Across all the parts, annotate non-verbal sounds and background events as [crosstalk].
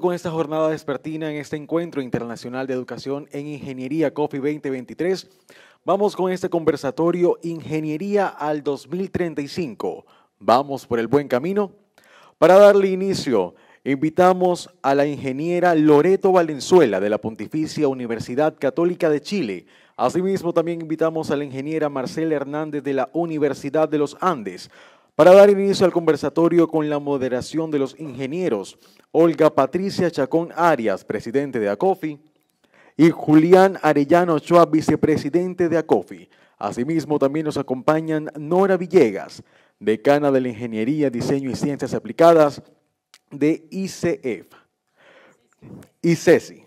con esta jornada despertina en este encuentro internacional de educación en ingeniería COFI 2023, vamos con este conversatorio Ingeniería al 2035. ¿Vamos por el buen camino? Para darle inicio, invitamos a la ingeniera Loreto Valenzuela de la Pontificia Universidad Católica de Chile. Asimismo, también invitamos a la ingeniera Marcela Hernández de la Universidad de los Andes para dar inicio al conversatorio con la moderación de los ingenieros Olga Patricia Chacón Arias, presidente de ACOFI, y Julián Arellano Ochoa, vicepresidente de ACOFI. Asimismo, también nos acompañan Nora Villegas, decana de la Ingeniería, Diseño y Ciencias Aplicadas de ICF. E y Ceci.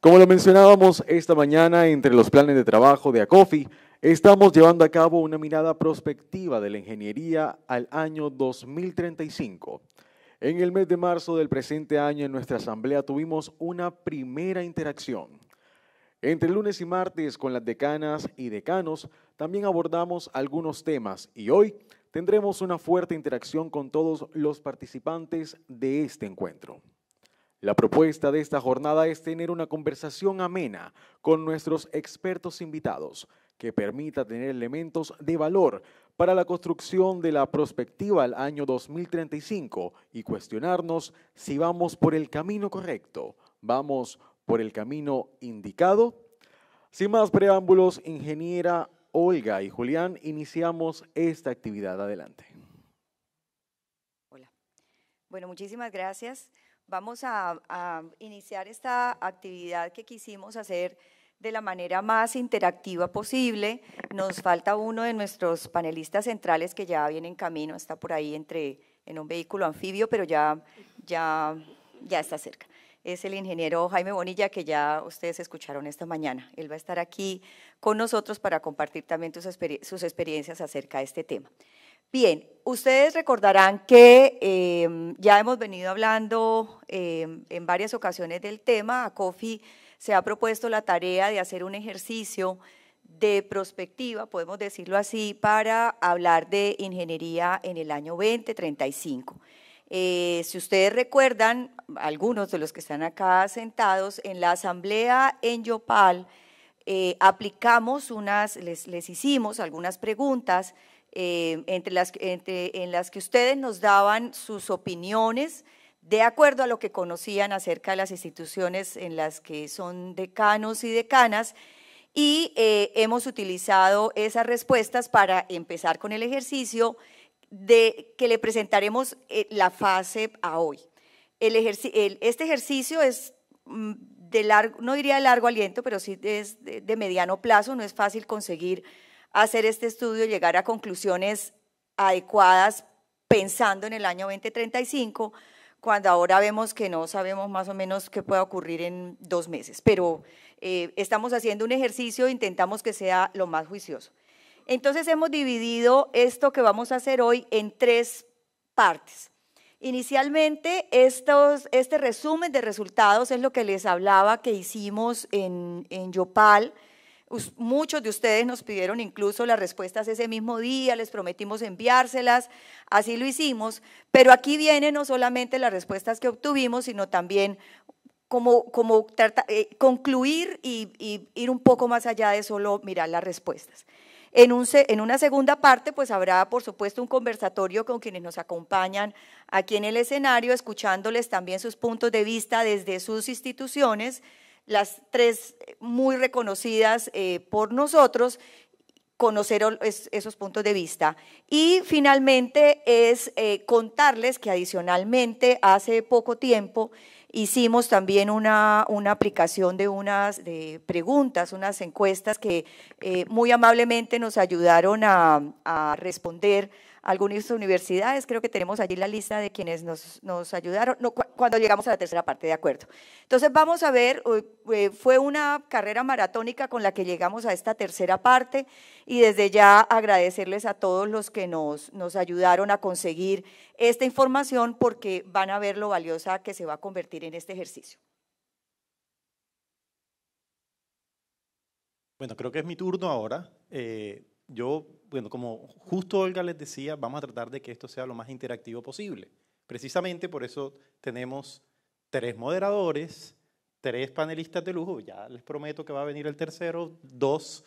Como lo mencionábamos esta mañana, entre los planes de trabajo de ACOFI, Estamos llevando a cabo una mirada prospectiva de la ingeniería al año 2035. En el mes de marzo del presente año en nuestra asamblea tuvimos una primera interacción. Entre lunes y martes con las decanas y decanos también abordamos algunos temas y hoy tendremos una fuerte interacción con todos los participantes de este encuentro. La propuesta de esta jornada es tener una conversación amena con nuestros expertos invitados que permita tener elementos de valor para la construcción de la prospectiva al año 2035 y cuestionarnos si vamos por el camino correcto, vamos por el camino indicado. Sin más preámbulos, ingeniera Olga y Julián, iniciamos esta actividad. Adelante. Hola. Bueno, muchísimas gracias. Vamos a, a iniciar esta actividad que quisimos hacer de la manera más interactiva posible. Nos falta uno de nuestros panelistas centrales que ya viene en camino, está por ahí entre, en un vehículo anfibio, pero ya, ya, ya está cerca. Es el ingeniero Jaime Bonilla, que ya ustedes escucharon esta mañana. Él va a estar aquí con nosotros para compartir también sus, sus experiencias acerca de este tema. Bien, ustedes recordarán que eh, ya hemos venido hablando eh, en varias ocasiones del tema. a COFI se ha propuesto la tarea de hacer un ejercicio de prospectiva, podemos decirlo así, para hablar de ingeniería en el año 2035. Eh, si ustedes recuerdan, algunos de los que están acá sentados, en la asamblea en Yopal eh, aplicamos unas, les, les, hicimos algunas preguntas eh, entre las, en las que ustedes nos daban sus opiniones de acuerdo a lo que conocían acerca de las instituciones en las que son decanos y decanas, y eh, hemos utilizado esas respuestas para empezar con el ejercicio de que le presentaremos eh, la fase a hoy. este ejercicio es mm, de largo, no diría de largo aliento, pero sí es de, de mediano plazo, no es fácil conseguir hacer este estudio y llegar a conclusiones adecuadas pensando en el año 2035, cuando ahora vemos que no sabemos más o menos qué puede ocurrir en dos meses. Pero eh, estamos haciendo un ejercicio, intentamos que sea lo más juicioso. Entonces hemos dividido esto que vamos a hacer hoy en tres partes. Inicialmente, estos, este resumen de resultados es lo que les hablaba que hicimos en, en Yopal, Muchos de ustedes nos pidieron incluso las respuestas ese mismo día, les prometimos enviárselas, así lo hicimos, pero aquí vienen no solamente las respuestas que obtuvimos, sino también como, como eh, concluir y, ir un poco más allá de solo mirar las respuestas. En, un, en una segunda parte, pues habrá, por supuesto, un conversatorio con quienes nos acompañan aquí en el escenario, escuchándoles también sus puntos de vista desde sus instituciones, las tres muy reconocidas eh, por nosotros, conocer esos puntos de vista. Y finalmente es eh, contarles que adicionalmente hace poco tiempo hicimos también una, aplicación de unas de preguntas, unas encuestas que eh, muy amablemente nos ayudaron a responder algunas universidades, creo que tenemos allí la lista de quienes nos, ayudaron, cuando llegamos a la tercera parte, de acuerdo. Entonces vamos a ver, fue una carrera maratónica con la que llegamos a esta tercera parte y desde ya agradecerles a todos los que nos, nos ayudaron a conseguir esta información porque van a ver lo valiosa que se va a convertir en este ejercicio. Bueno, creo que es mi turno ahora. Eh, yo, bueno, como justo Olga les decía, vamos a tratar de que esto sea lo más interactivo posible. Precisamente por eso tenemos tres moderadores, tres panelistas de lujo, ya les prometo que va a venir el tercero, dos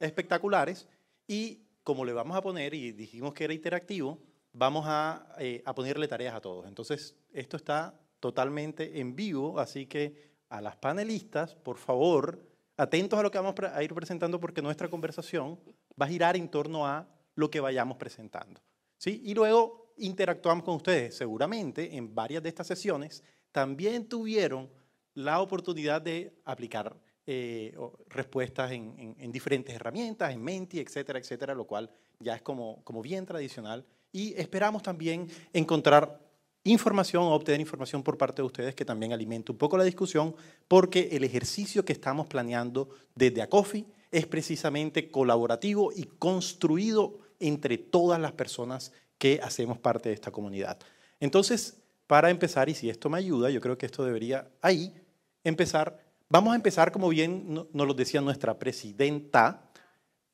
espectaculares, y como le vamos a poner, y dijimos que era interactivo, vamos a, eh, ponerle tareas a todos. Entonces, esto está totalmente en vivo, así que a las panelistas, por favor, atentos a lo que vamos a ir presentando porque nuestra conversación va a girar en torno a lo que vayamos presentando. ¿sí? Y luego interactuamos con ustedes. Seguramente en varias de estas sesiones también tuvieron la oportunidad de aplicar eh, respuestas en, diferentes herramientas, en Menti, etcétera, etcétera, lo cual ya es como, como bien tradicional. Y esperamos también encontrar información o obtener información por parte de ustedes que también alimente un poco la discusión, porque el ejercicio que estamos planeando desde ACOFI es precisamente colaborativo y construido entre todas las personas que hacemos parte de esta comunidad. Entonces, para empezar, y si esto me ayuda, yo creo que esto debería ahí empezar. Vamos a empezar, como bien nos lo decía nuestra presidenta.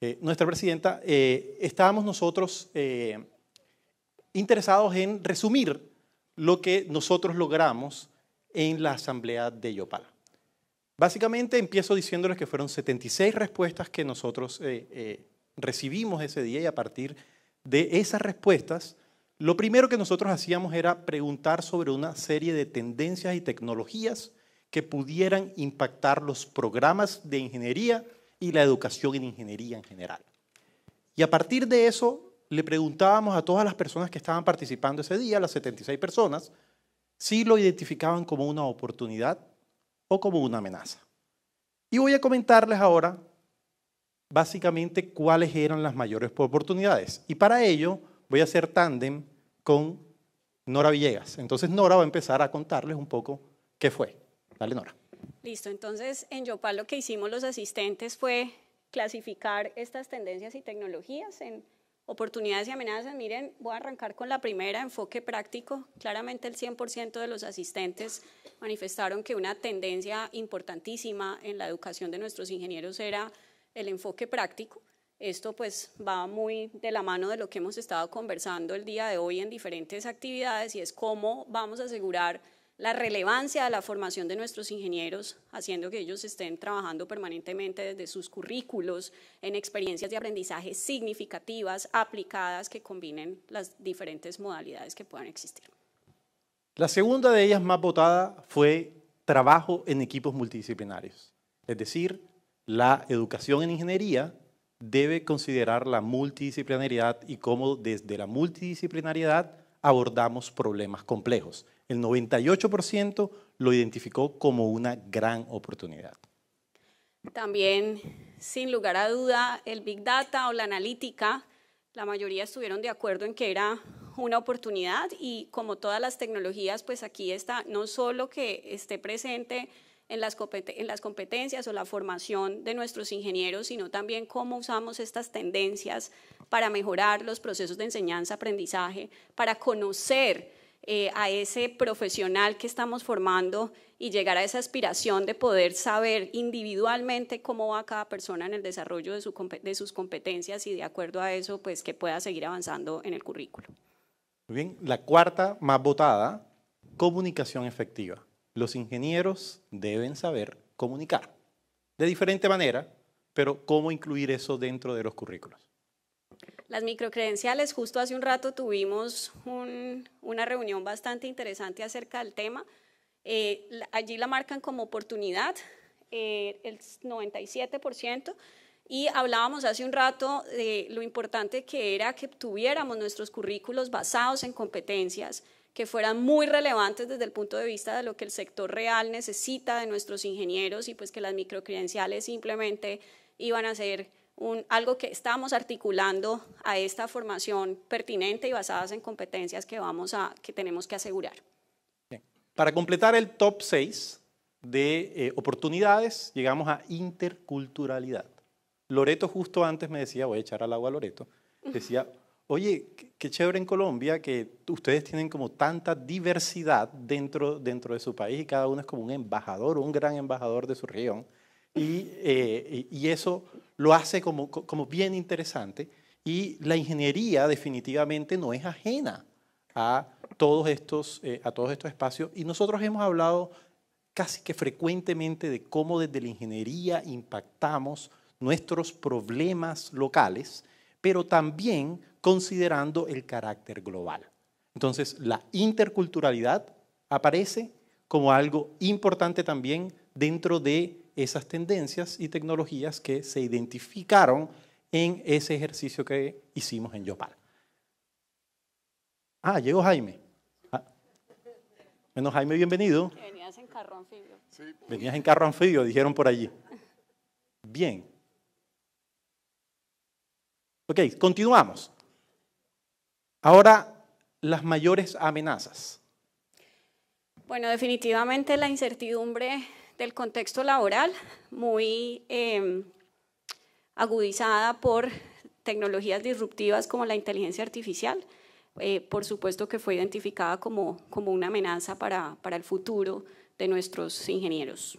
Eh, nuestra presidenta, eh, estábamos nosotros eh, interesados en resumir lo que nosotros logramos en la asamblea de Yopal. Básicamente empiezo diciéndoles que fueron 76 respuestas que nosotros eh, eh, recibimos ese día y a partir de esas respuestas, lo primero que nosotros hacíamos era preguntar sobre una serie de tendencias y tecnologías que pudieran impactar los programas de ingeniería y la educación en ingeniería en general. Y a partir de eso le preguntábamos a todas las personas que estaban participando ese día, las 76 personas, si lo identificaban como una oportunidad o como una amenaza. Y voy a comentarles ahora básicamente cuáles eran las mayores oportunidades. Y para ello voy a hacer tándem con Nora Villegas. Entonces Nora va a empezar a contarles un poco qué fue. Dale, Nora. Listo, entonces en Yopal lo que hicimos los asistentes fue clasificar estas tendencias y tecnologías en Oportunidades y amenazas, miren, voy a arrancar con la primera, enfoque práctico. Claramente el 100% de los asistentes manifestaron que una tendencia importantísima en la educación de nuestros ingenieros era el enfoque práctico. Esto pues va muy de la mano de lo que hemos estado conversando el día de hoy en diferentes actividades y es cómo vamos a asegurar la relevancia de la formación de nuestros ingenieros, haciendo que ellos estén trabajando permanentemente desde sus currículos en experiencias de aprendizaje significativas, aplicadas, que combinen las diferentes modalidades que puedan existir. La segunda de ellas más votada fue trabajo en equipos multidisciplinarios. Es decir, la educación en ingeniería debe considerar la multidisciplinariedad y cómo desde la multidisciplinariedad abordamos problemas complejos el 98% lo identificó como una gran oportunidad. También, sin lugar a duda, el Big Data o la analítica, la mayoría estuvieron de acuerdo en que era una oportunidad y como todas las tecnologías, pues aquí está no solo que esté presente en las, las competencias o la formación de nuestros ingenieros, sino también cómo usamos estas tendencias para mejorar los procesos de enseñanza-aprendizaje, para conocer eh, a ese profesional que estamos formando y llegar a esa aspiración de poder saber individualmente cómo va cada persona en el desarrollo de, de sus competencias y de acuerdo a eso, pues que pueda seguir avanzando en el currículo. Muy bien, la cuarta más votada, comunicación efectiva. Los ingenieros deben saber comunicar de diferente manera, pero cómo incluir eso dentro de los currículos. Las microcredenciales, justo hace un rato tuvimos una reunión bastante interesante acerca del tema. Eh, allí la marcan como oportunidad, eh, el 97%, y hablábamos hace un rato de lo importante que era que tuviéramos nuestros currículos basados en competencias que fueran muy relevantes desde el punto de vista de lo que el sector real necesita de nuestros ingenieros y pues que las microcredenciales simplemente iban a ser algo que estamos articulando a esta formación pertinente y basadas en competencias que, vamos a, que tenemos que asegurar. Para completar el top 6 de eh, oportunidades, llegamos a interculturalidad. Loreto justo antes me decía, voy a echar al agua a Loreto, decía, oye, qué chévere en Colombia que ustedes tienen como tanta diversidad dentro, dentro de su país y cada uno es como un embajador, un gran embajador de su región. Eh, y, y eso lo hace como, como bien interesante. Y la ingeniería definitivamente no es ajena a todos estos, eh, a todos estos espacios. Y nosotros hemos hablado casi que frecuentemente de cómo desde la ingeniería impactamos nuestros problemas locales, pero también considerando el carácter global. Entonces, la interculturalidad aparece como algo importante también dentro de esas tendencias y tecnologías que se identificaron en ese ejercicio que hicimos en Yopal. Ah, llegó Jaime. Menos ah. Bueno, Jaime, bienvenido. Venías en carro anfibio. Venías en carro anfibio, dijeron por allí. Bien. Ok, continuamos. Ahora, las mayores amenazas. Bueno, definitivamente la incertidumbre del contexto laboral, muy em, agudizada por tecnologías disruptivas como la inteligencia artificial. Eh, por supuesto que fue identificada como, como una amenaza para, para el futuro de nuestros ingenieros.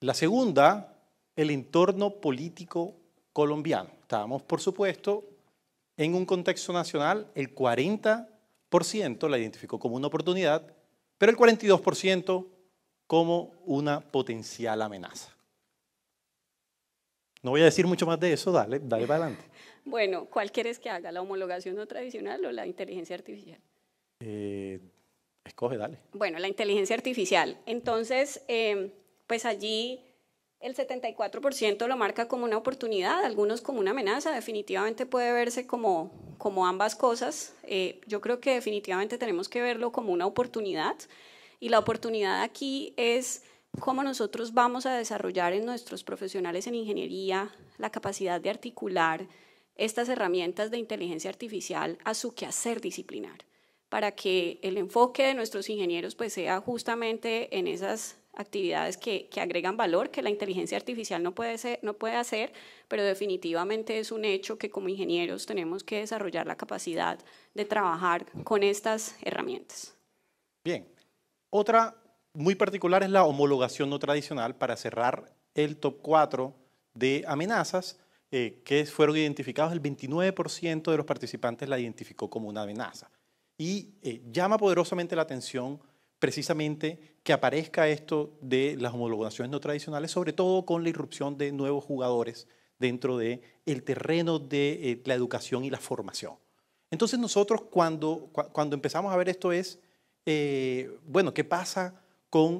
La segunda, el entorno político colombiano. Estábamos, por supuesto, en un contexto nacional, el 40% la identificó como una oportunidad, pero el 42% como una potencial amenaza. No voy a decir mucho más de eso, dale, dale para adelante. [laughs] Bueno, ¿cuál quieres que haga? ¿La homologación no tradicional o la inteligencia artificial? Eh, escoge, dale. Bueno, la inteligencia artificial. Entonces, em, pues allí el 74% lo marca como una oportunidad, algunos como una amenaza, definitivamente puede verse como, como ambas cosas. Eh, yo creo que definitivamente tenemos que verlo como una oportunidad. Y la oportunidad aquí es cómo nosotros vamos a desarrollar en nuestros profesionales en ingeniería la capacidad de articular estas herramientas de inteligencia artificial a su quehacer disciplinar, para que el enfoque de nuestros ingenieros pues, sea justamente en esas actividades que, que agregan valor, que la inteligencia artificial no puede, ser, no puede hacer, pero definitivamente es un hecho que como ingenieros tenemos que desarrollar la capacidad de trabajar con estas herramientas. Bien, otra muy particular es la homologación no tradicional para cerrar el top 4 de amenazas eh, que fueron identificados. El 29% de los participantes la identificó como una amenaza. Y eh, llama poderosamente la atención precisamente que aparezca esto de las homologaciones no tradicionales, sobre todo con la irrupción de nuevos jugadores dentro del el terreno de eh, la educación y la formación. Entonces nosotros cuando, cuando empezamos a ver esto es eh, bueno, ¿qué pasa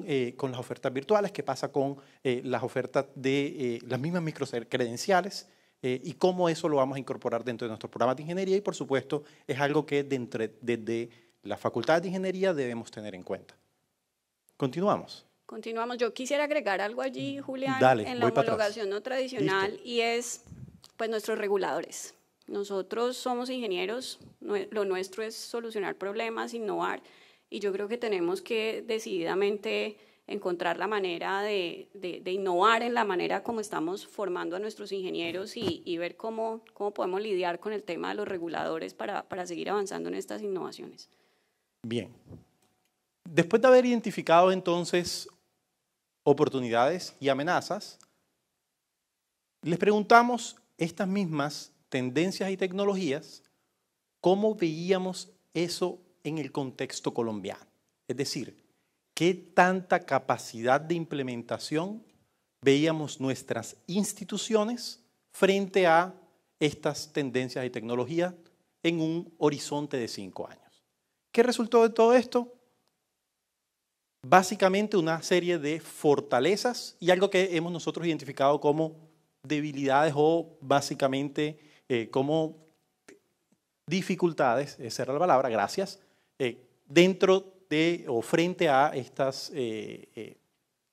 eh, con, las ofertas virtuales? ¿Qué pasa con eh, las ofertas de las mismas credenciales y cómo eso lo vamos a incorporar dentro de nuestro programa de ingeniería y por supuesto es algo que desde la Facultad de Ingeniería debemos tener en cuenta. Continuamos. Continuamos. Yo quisiera agregar algo allí, mm, Julián, en la homologación no tradicional y es pues nuestros reguladores. Nosotros somos ingenieros, lo nuestro es solucionar problemas, innovar, y yo creo que tenemos que decididamente encontrar la manera de, de, innovar en la manera como estamos formando a nuestros ingenieros y, y ver cómo, cómo, podemos lidiar con el tema de los reguladores para, para, seguir avanzando en estas innovaciones. Bien. Después de haber identificado entonces oportunidades y amenazas, les preguntamos estas mismas tendencias y tecnologías, ¿cómo veíamos eso en el contexto colombiano. Es decir, qué tanta capacidad de implementación veíamos nuestras instituciones frente a estas tendencias de tecnología en un horizonte de cinco años. ¿Qué resultó de todo esto? Básicamente una serie de fortalezas y algo que hemos nosotros identificado como debilidades o básicamente eh, como dificultades, esa la palabra, gracias, eh, dentro de o frente a estas eh, eh,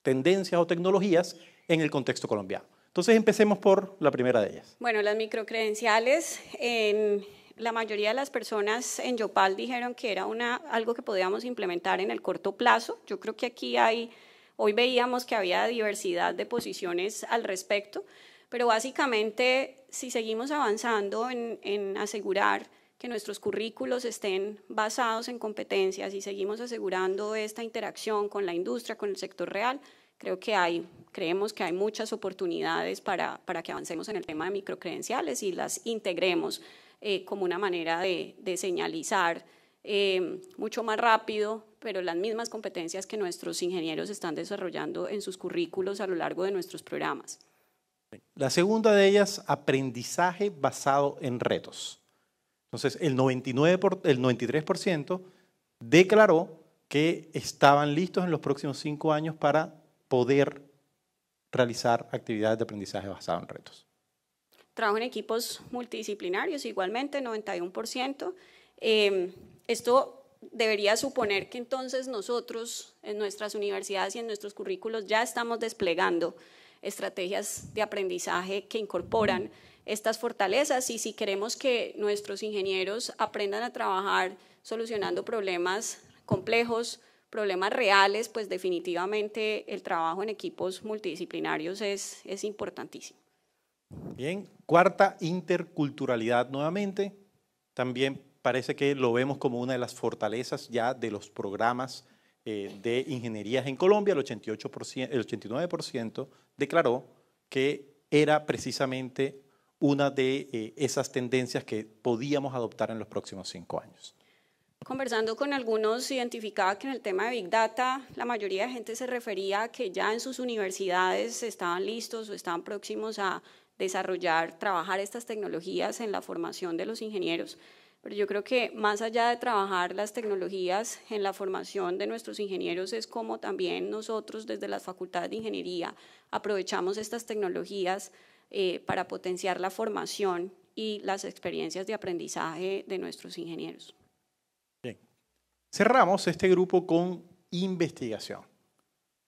tendencias o tecnologías en el contexto colombiano. Entonces empecemos por la primera de ellas. Bueno, las microcredenciales, en la mayoría de las personas en Yopal dijeron que era una, algo que podíamos implementar en el corto plazo. Yo creo que aquí hay, hoy veíamos que había diversidad de posiciones al respecto, pero básicamente si seguimos avanzando en, en asegurar que nuestros currículos estén basados en competencias y seguimos asegurando esta interacción con la industria, con el sector real, creo que hay, creemos que hay muchas oportunidades para, que avancemos en el tema de microcredenciales y las integremos eh, como una manera de, señalizar eh, mucho más rápido, pero las mismas competencias que nuestros ingenieros están desarrollando en sus currículos a lo largo de nuestros programas. La segunda de ellas, aprendizaje basado en retos. Entonces, el, 99 por, el 93% declaró que estaban listos en los próximos cinco años para poder realizar actividades de aprendizaje basado en retos. Trabajo en equipos multidisciplinarios, igualmente, 91%. Em, esto debería suponer que entonces nosotros en nuestras universidades y en nuestros currículos ya estamos desplegando estrategias de aprendizaje que incorporan estas fortalezas y si queremos que nuestros ingenieros aprendan a trabajar solucionando problemas complejos, problemas reales, pues definitivamente el trabajo en equipos multidisciplinarios es, es importantísimo. Bien, cuarta, interculturalidad nuevamente. También parece que lo vemos como una de las fortalezas ya de los programas eh, de ingenierías en Colombia. El, 88%, el 89% declaró que era precisamente una de eh, esas tendencias que podíamos adoptar en los próximos cinco años. Conversando con algunos, identificaba que en el tema de Big Data la mayoría de gente se refería a que ya en sus universidades estaban listos o estaban próximos a desarrollar, trabajar estas tecnologías en la formación de los ingenieros. Pero yo creo que más allá de trabajar las tecnologías en la formación de nuestros ingenieros es como también nosotros desde las facultades de ingeniería aprovechamos estas tecnologías eh, para potenciar la formación y las experiencias de aprendizaje de nuestros ingenieros. Bien. Cerramos este grupo con investigación.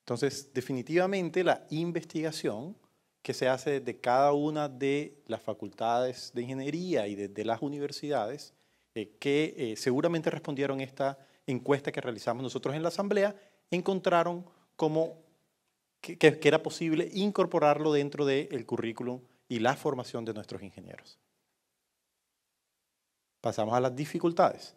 Entonces, definitivamente la investigación que se hace de cada una de las facultades de ingeniería y de, las universidades, eh, que eh, seguramente respondieron esta encuesta que realizamos nosotros en la asamblea, encontraron como que, era posible incorporarlo dentro del currículum y la formación de nuestros ingenieros. Pasamos a las dificultades.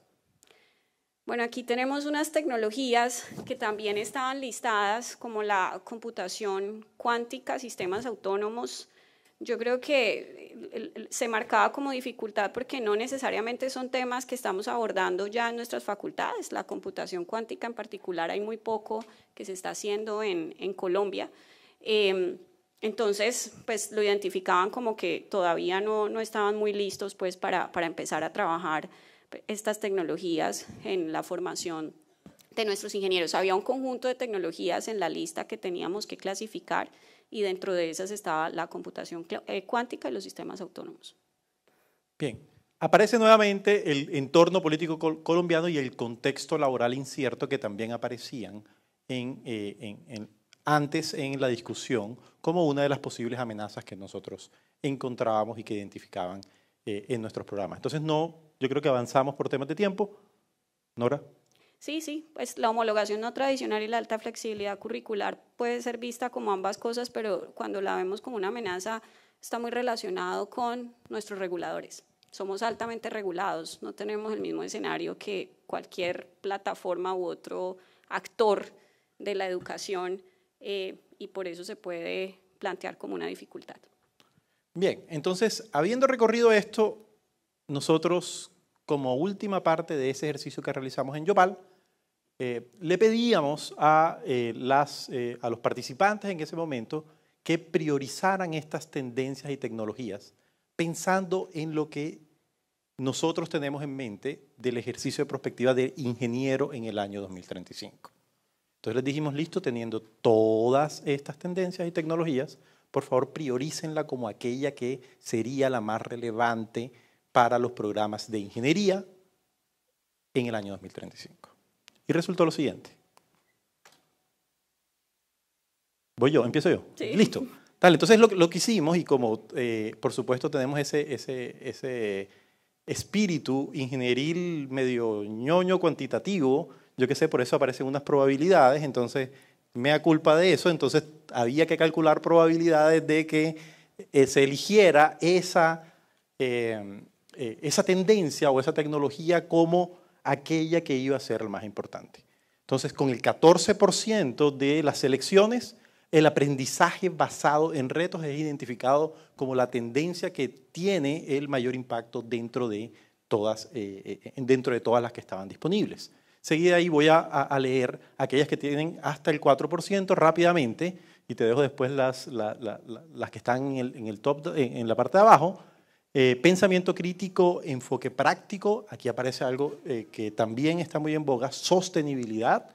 Bueno, aquí tenemos unas tecnologías que también estaban listadas como la computación cuántica, sistemas autónomos, yo creo que se marcaba como dificultad porque no necesariamente son temas que estamos abordando ya en nuestras facultades. La computación cuántica en particular hay muy poco que se está haciendo en, Colombia. Em, entonces, pues lo identificaban como que todavía no, no estaban muy listos pues para, para empezar a trabajar estas tecnologías en la formación de nuestros ingenieros. Había un conjunto de tecnologías en la lista que teníamos que clasificar y dentro de esas estaba la computación eh, cuántica y los sistemas autónomos. Bien, aparece nuevamente el entorno político colombiano y el contexto laboral incierto que también aparecían eh, en, antes en la discusión como una de las posibles amenazas que nosotros encontrábamos y que identificaban eh, en nuestros programas. Entonces, no, yo creo que avanzamos por temas de tiempo. Nora. Sí, sí, pues la homologación no tradicional y la alta flexibilidad curricular puede ser vista como ambas cosas, pero cuando la vemos como una amenaza está muy relacionado con nuestros reguladores. Somos altamente regulados, no tenemos el mismo escenario que cualquier plataforma u otro actor de la educación eh, y por eso se puede plantear como una dificultad. Bien, entonces, habiendo recorrido esto, nosotros como última parte de ese ejercicio que realizamos en Yopal, eh, le pedíamos eh, eh, a, los participantes en ese momento que priorizaran estas tendencias y tecnologías, pensando en lo que nosotros tenemos en mente del ejercicio de prospectiva de ingeniero en el año 2035. Entonces les dijimos, listo, teniendo todas estas tendencias y tecnologías, por favor priorícenla como aquella que sería la más relevante para los programas de ingeniería en el año 2035. Y resultó lo siguiente. Voy yo, empiezo yo. Listo. Dale, entonces lo, que hicimos, y como eh, por supuesto tenemos ese, ese, ese espíritu ingenieril medio ñoño cuantitativo, yo qué sé, por eso aparecen unas probabilidades, entonces me da culpa de eso, entonces había que calcular probabilidades de que eh, se eligiera esa, eh, esa tendencia o esa tecnología como aquella que iba a ser la más importante. Entonces, con el 14% de las selecciones, el aprendizaje basado en retos es identificado como la tendencia que tiene el mayor impacto dentro de todas, eh, eh, dentro de todas las que estaban disponibles. Seguida ahí voy a, leer aquellas que tienen hasta el 4% rápidamente y te dejo después las, las que están en top, en la parte de abajo, eh, pensamiento crítico, enfoque práctico, aquí aparece algo eh, que también está muy en boga, sostenibilidad,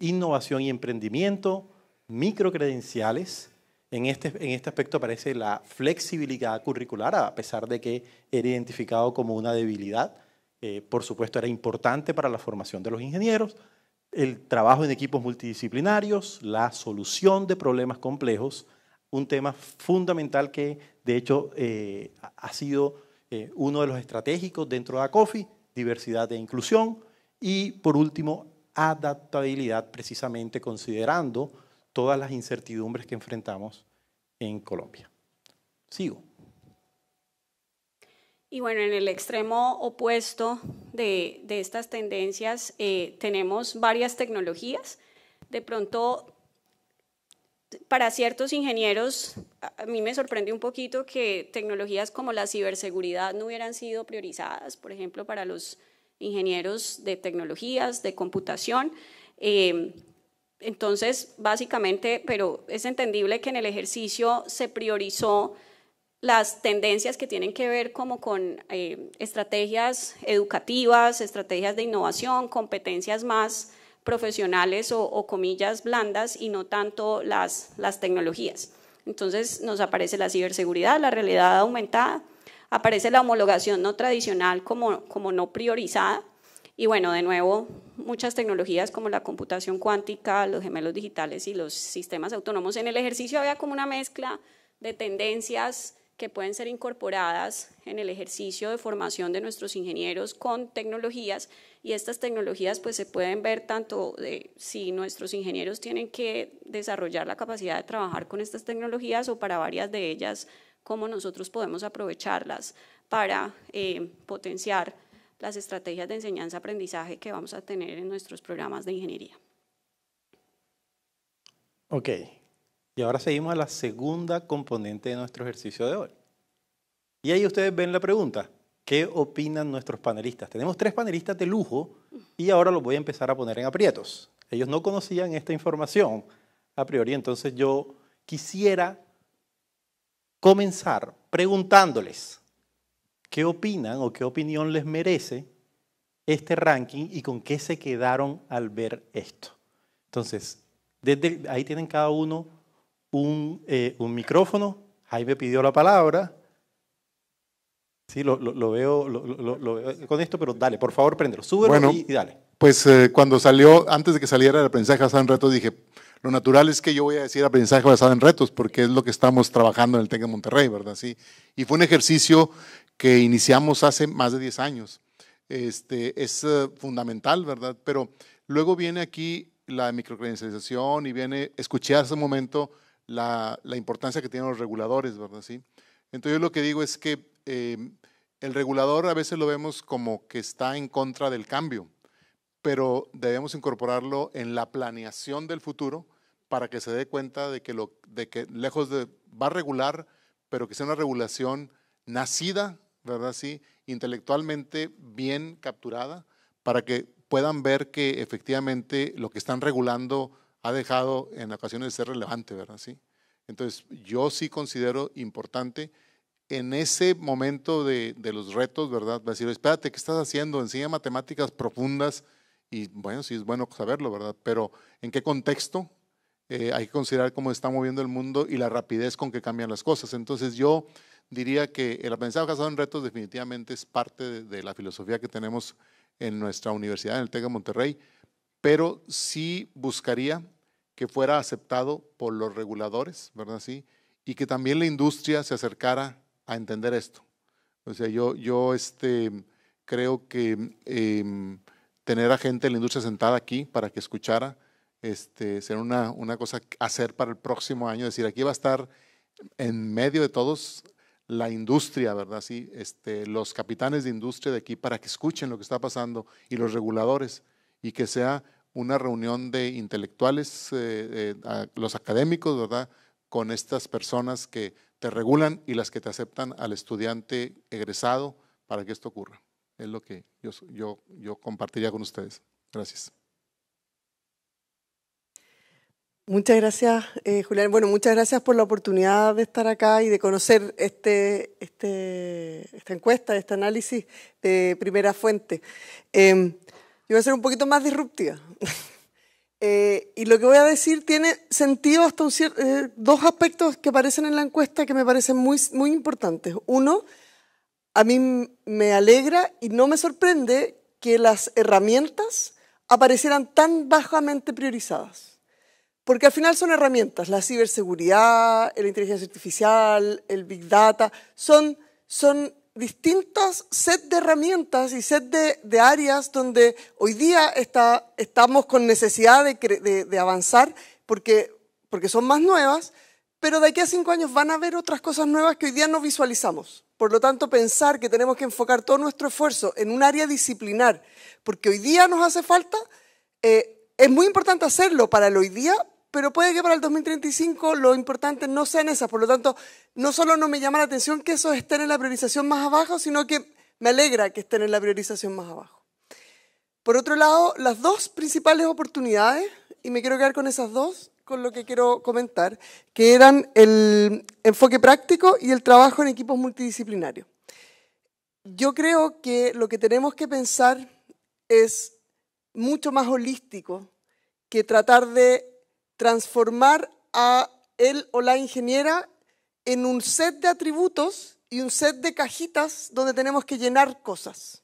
innovación y emprendimiento, microcredenciales. En este, en este aspecto aparece la flexibilidad curricular, a pesar de que era identificado como una debilidad. Eh, por supuesto, era importante para la formación de los ingenieros. El trabajo en equipos multidisciplinarios, la solución de problemas complejos, un tema fundamental que de hecho eh, ha sido eh, uno de los estratégicos dentro de ACOFI, diversidad e inclusión, y por último, adaptabilidad, precisamente considerando todas las incertidumbres que enfrentamos en Colombia. Sigo. Y bueno, en el extremo opuesto de, estas tendencias eh, tenemos varias tecnologías. De pronto para ciertos ingenieros, a mí me sorprende un poquito que tecnologías como la ciberseguridad no hubieran sido priorizadas, por ejemplo, para los ingenieros de tecnologías, de computación. Em, entonces, básicamente, pero es entendible que en el ejercicio se priorizó las tendencias que tienen que ver como con eh, estrategias educativas, estrategias de innovación, competencias más profesionales o, comillas blandas y no tanto las, las tecnologías. Entonces nos aparece la ciberseguridad, la realidad aumentada, aparece la homologación no tradicional como, como no priorizada y bueno, de nuevo, muchas tecnologías como la computación cuántica, los gemelos digitales y los sistemas autónomos. En el ejercicio había como una mezcla de tendencias que pueden ser incorporadas en el ejercicio de formación de nuestros ingenieros con tecnologías y estas tecnologías pues se pueden ver tanto si nuestros ingenieros tienen que desarrollar la capacidad de trabajar con estas tecnologías o para varias de ellas cómo nosotros podemos aprovecharlas para eh, potenciar las estrategias de enseñanza-aprendizaje que vamos a tener en nuestros programas de ingeniería. Ok, y ahora seguimos a la segunda componente de nuestro ejercicio de hoy. Y ahí ustedes ven la pregunta, ¿qué opinan nuestros panelistas? Tenemos tres panelistas de lujo y ahora los voy a empezar a poner en aprietos. Ellos no conocían esta información a priori, entonces yo quisiera comenzar preguntándoles qué opinan o qué opinión les merece este ranking y con qué se quedaron al ver esto. Entonces, desde, ahí tienen cada uno un, eh, un micrófono, Jaime pidió la palabra. Sí, lo, veo, con esto, pero dale, por favor, préndelo, súbelo bueno, y, y, dale. Pues eh, cuando salió, antes de que saliera el aprendizaje basado en retos, dije, lo natural es que yo voy a decir aprendizaje basado en retos, porque es lo que estamos trabajando en el TEC de Monterrey, ¿verdad? Sí. Y fue un ejercicio que iniciamos hace más de 10 años. Este, es eh, fundamental, ¿verdad? Pero luego viene aquí la microcredencialización y viene, escuché hace un momento la, importancia que tienen los reguladores, ¿verdad? ¿Sí? Entonces yo lo que digo es que eh, el regulador a veces lo vemos como que está en contra del cambio, pero debemos incorporarlo en la planeación del futuro para que se dé cuenta de que, lo, de que lejos de, va a regular, pero que sea una regulación nacida, ¿verdad? Sí, intelectualmente bien capturada, para que puedan ver que efectivamente lo que están regulando ha dejado en ocasiones de ser relevante, ¿verdad? ¿Sí? Entonces, yo sí considero importante en ese momento de, los retos, ¿verdad? Va decir, espérate, ¿qué estás haciendo? Enseña matemáticas profundas y bueno, sí es bueno saberlo, ¿verdad? Pero ¿en qué contexto? Eh, hay que considerar cómo está moviendo el mundo y la rapidez con que cambian las cosas. Entonces yo diría que el aprendizaje basado en retos definitivamente es parte de, de la filosofía que tenemos en nuestra universidad, en el TEC de Monterrey, pero sí buscaría que fuera aceptado por los reguladores, ¿verdad? Sí, y que también la industria se acercara a entender esto. O sea, yo, yo este, creo que em, tener a gente de la industria sentada aquí para que escuchara, este, será una, una cosa que hacer para el próximo año, es decir, aquí va a estar en medio de todos la industria, ¿verdad? Sí, este, los capitanes de industria de aquí para que escuchen lo que está pasando y los reguladores y que sea una reunión de intelectuales, eh, eh, los académicos, ¿verdad? Con estas personas que te regulan y las que te aceptan al estudiante egresado para que esto ocurra. Es lo que yo, yo, yo compartiría con ustedes. Gracias. Muchas gracias, eh, Julián. Bueno, muchas gracias por la oportunidad de estar acá y de conocer este, este esta encuesta, este análisis de primera fuente. Em, yo voy a ser un poquito más disruptiva. [laughs] Eh, y lo que voy a decir tiene sentido hasta un eh, dos aspectos que aparecen en la encuesta que me parecen muy, muy importantes. Uno, a mí me alegra y no me sorprende que las herramientas aparecieran tan bajamente priorizadas. Porque al final son herramientas, la ciberseguridad, la inteligencia artificial, el big data, son, son distintos set de herramientas y set de, áreas donde hoy día está, estamos con necesidad de, avanzar porque, porque son más nuevas, pero de aquí a cinco años van a haber otras cosas nuevas que hoy día no visualizamos. Por lo tanto, pensar que tenemos que enfocar todo nuestro esfuerzo en un área disciplinar, porque hoy día nos hace falta, eh, es muy importante hacerlo para el hoy día, pero puede que para el 2035 lo importante no sean esas. Por lo tanto, no solo no me llama la atención que esos estén en la priorización más abajo, sino que me alegra que estén en la priorización más abajo. Por otro lado, las dos principales oportunidades, y me quiero quedar con esas dos, con lo que quiero comentar, que eran el enfoque práctico y el trabajo en equipos multidisciplinarios. Yo creo que lo que tenemos que pensar es mucho más holístico que tratar de transformar a él o la ingeniera en un set de atributos y un set de cajitas donde tenemos que llenar cosas.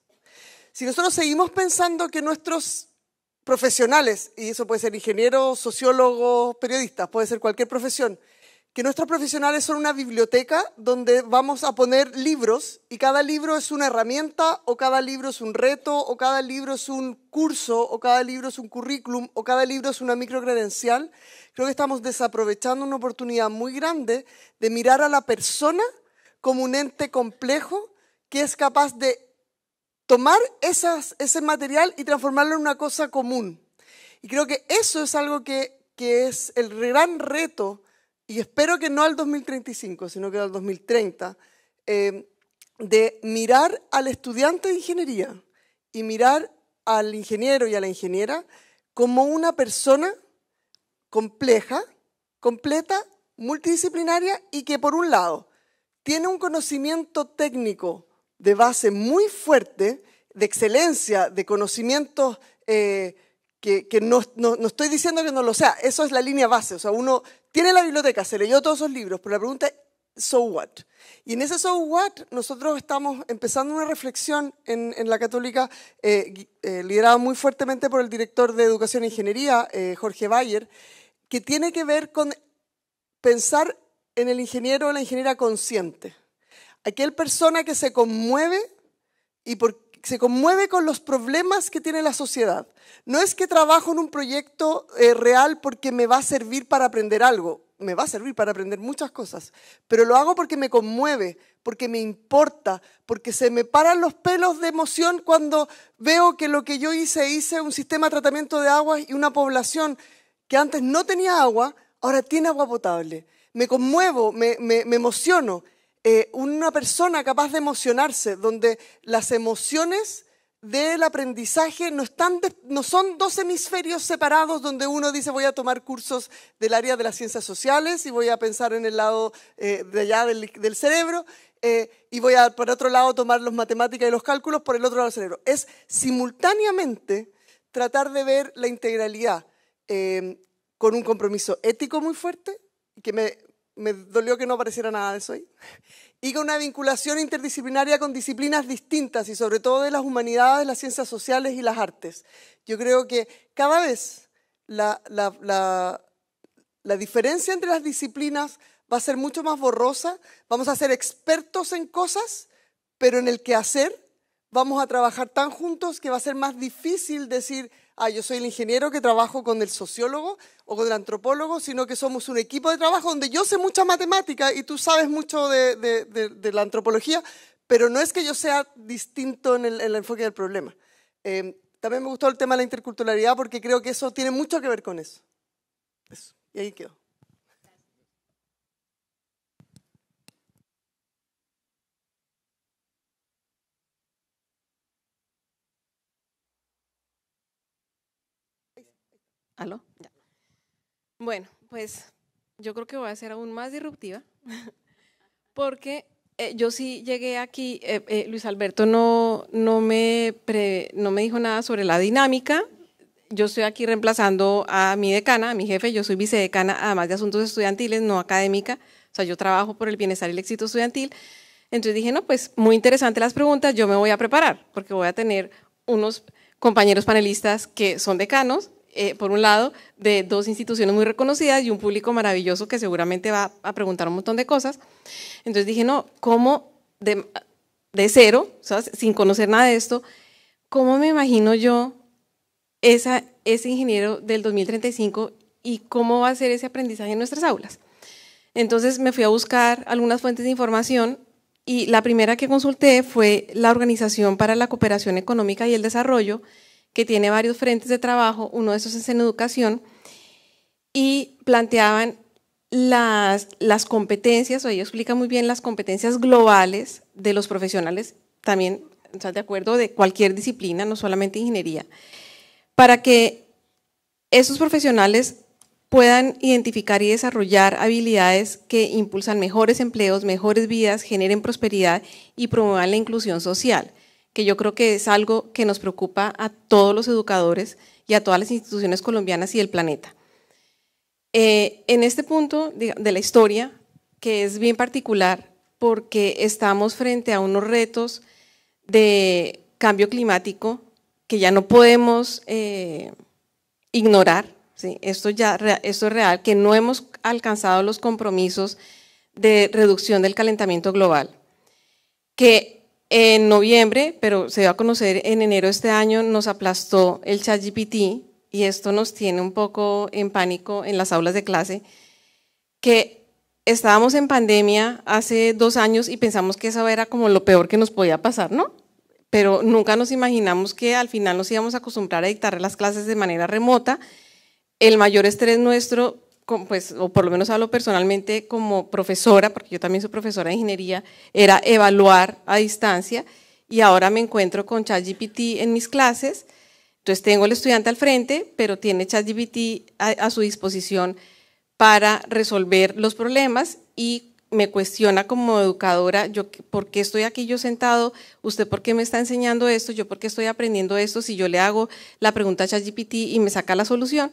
Si nosotros seguimos pensando que nuestros profesionales, y eso puede ser ingeniero, sociólogo, periodista, puede ser cualquier profesión, que nuestros profesionales son una biblioteca donde vamos a poner libros y cada libro es una herramienta o cada libro es un reto o cada libro es un curso o cada libro es un currículum o cada libro es una microcredencial. Creo que estamos desaprovechando una oportunidad muy grande de mirar a la persona como un ente complejo que es capaz de tomar ese material y transformarlo en una cosa común. Y creo que eso es algo que, que es el gran reto y espero que no al 2035, sino que al 2030, eh, de mirar al estudiante de ingeniería y mirar al ingeniero y a la ingeniera como una persona compleja, completa, multidisciplinaria y que por un lado tiene un conocimiento técnico de base muy fuerte, de excelencia, de conocimientos eh, que, no, estoy diciendo que no lo sea, eso es la línea base, o sea, uno tiene la biblioteca, se leyó todos esos libros, pero la pregunta es, ¿so what? Y en ese so what nosotros estamos empezando una reflexión en, la católica eh, eh, liderada muy fuertemente por el director de Educación e Ingeniería, eh, Jorge Bayer, que tiene que ver con pensar en el ingeniero o la ingeniera consciente, aquel persona que se conmueve y por se conmueve con los problemas que tiene la sociedad. No es que trabajo en un proyecto eh, real porque me va a servir para aprender algo, me va a servir para aprender muchas cosas, pero lo hago porque me conmueve, porque me importa, porque se me paran los pelos de emoción cuando veo que lo que yo hice, hice un sistema de tratamiento de aguas y una población que antes no tenía agua, ahora tiene agua potable. Me conmuevo, me emociono eh, una persona capaz de emocionarse, donde las emociones del aprendizaje no, están no son dos hemisferios separados donde uno dice voy a tomar cursos del área de las ciencias sociales y voy a pensar en el lado eh, de allá del, cerebro eh, y voy a por otro lado tomar las matemáticas y los cálculos por el otro lado del cerebro. Es simultáneamente tratar de ver la integralidad con un compromiso ético muy fuerte que me me dolió que no apareciera nada de eso ahí, y con una vinculación interdisciplinaria con disciplinas distintas y sobre todo de las humanidades, las ciencias sociales y las artes. Yo creo que cada vez la, la, la, la diferencia entre las disciplinas va a ser mucho más borrosa, vamos a ser expertos en cosas, pero en el quehacer vamos a trabajar tan juntos que va a ser más difícil decir ah, yo soy el ingeniero que trabajo con el sociólogo o con el antropólogo, sino que somos un equipo de trabajo donde yo sé mucha matemática y tú sabes mucho de, la antropología, pero no es que yo sea distinto en el, enfoque del problema. Em, también me gustó el tema de la interculturalidad porque creo que eso tiene mucho que ver con eso. Eso, y ahí quedó. Bueno, pues yo creo que voy a ser aún más disruptiva, [laughs] porque eh, yo sí llegué aquí, eh, eh, Luis Alberto no, no, me no me dijo nada sobre la dinámica, yo estoy aquí reemplazando a mi decana, a mi jefe, yo soy vicedecana, además de asuntos estudiantiles, no académica, o sea, yo trabajo por el bienestar y el éxito estudiantil. Entonces dije, no, pues muy interesante las preguntas, yo me voy a preparar, porque voy a tener unos compañeros panelistas que son decanos, eh, por un lado, de dos instituciones muy reconocidas y un público maravilloso que seguramente va a preguntar un montón de cosas. Entonces dije, no, ¿cómo de, cero, sin conocer nada de esto, cómo me imagino yo esa, ese ingeniero del 2035 y cómo va a ser ese aprendizaje en nuestras aulas? Entonces me fui a buscar algunas fuentes de información y la primera que consulté fue la Organización para la Cooperación Económica y el Desarrollo, que tiene varios frentes de trabajo, uno de esos es en educación, y planteaban las, competencias, o ella explica muy bien las competencias globales de los profesionales, también de acuerdo de cualquier disciplina, no solamente ingeniería, para que esos profesionales puedan identificar y desarrollar habilidades que impulsan mejores empleos, mejores vidas, generen prosperidad y promuevan la inclusión social que yo creo que es algo que nos preocupa a todos los educadores y a todas las instituciones colombianas y del planeta. Eh, en este punto de la historia, que es bien particular porque estamos frente a unos retos de cambio climático que ya no podemos eh, ignorar. ¿sí? Esto, ya, esto es real, que no hemos alcanzado los compromisos de reducción del calentamiento global, que en noviembre, pero se va a conocer en enero de este año, nos aplastó el ChatGPT y esto nos tiene un poco en pánico en las aulas de clase, que estábamos en pandemia hace dos años y pensamos que eso era como lo peor que nos podía pasar, ¿no? Pero nunca nos imaginamos que al final nos íbamos a acostumbrar a dictar las clases de manera remota. El mayor estrés nuestro pues, o por lo menos hablo personalmente como profesora, porque yo también soy profesora de ingeniería, era evaluar a distancia y ahora me encuentro con ChatGPT en mis clases. Entonces tengo el estudiante al frente, pero tiene ChatGPT a, a su disposición para resolver los problemas y me cuestiona como educadora, yo por qué estoy aquí yo sentado, usted por qué me está enseñando esto, yo por qué estoy aprendiendo esto, si yo le hago la pregunta a ChatGPT y me saca la solución.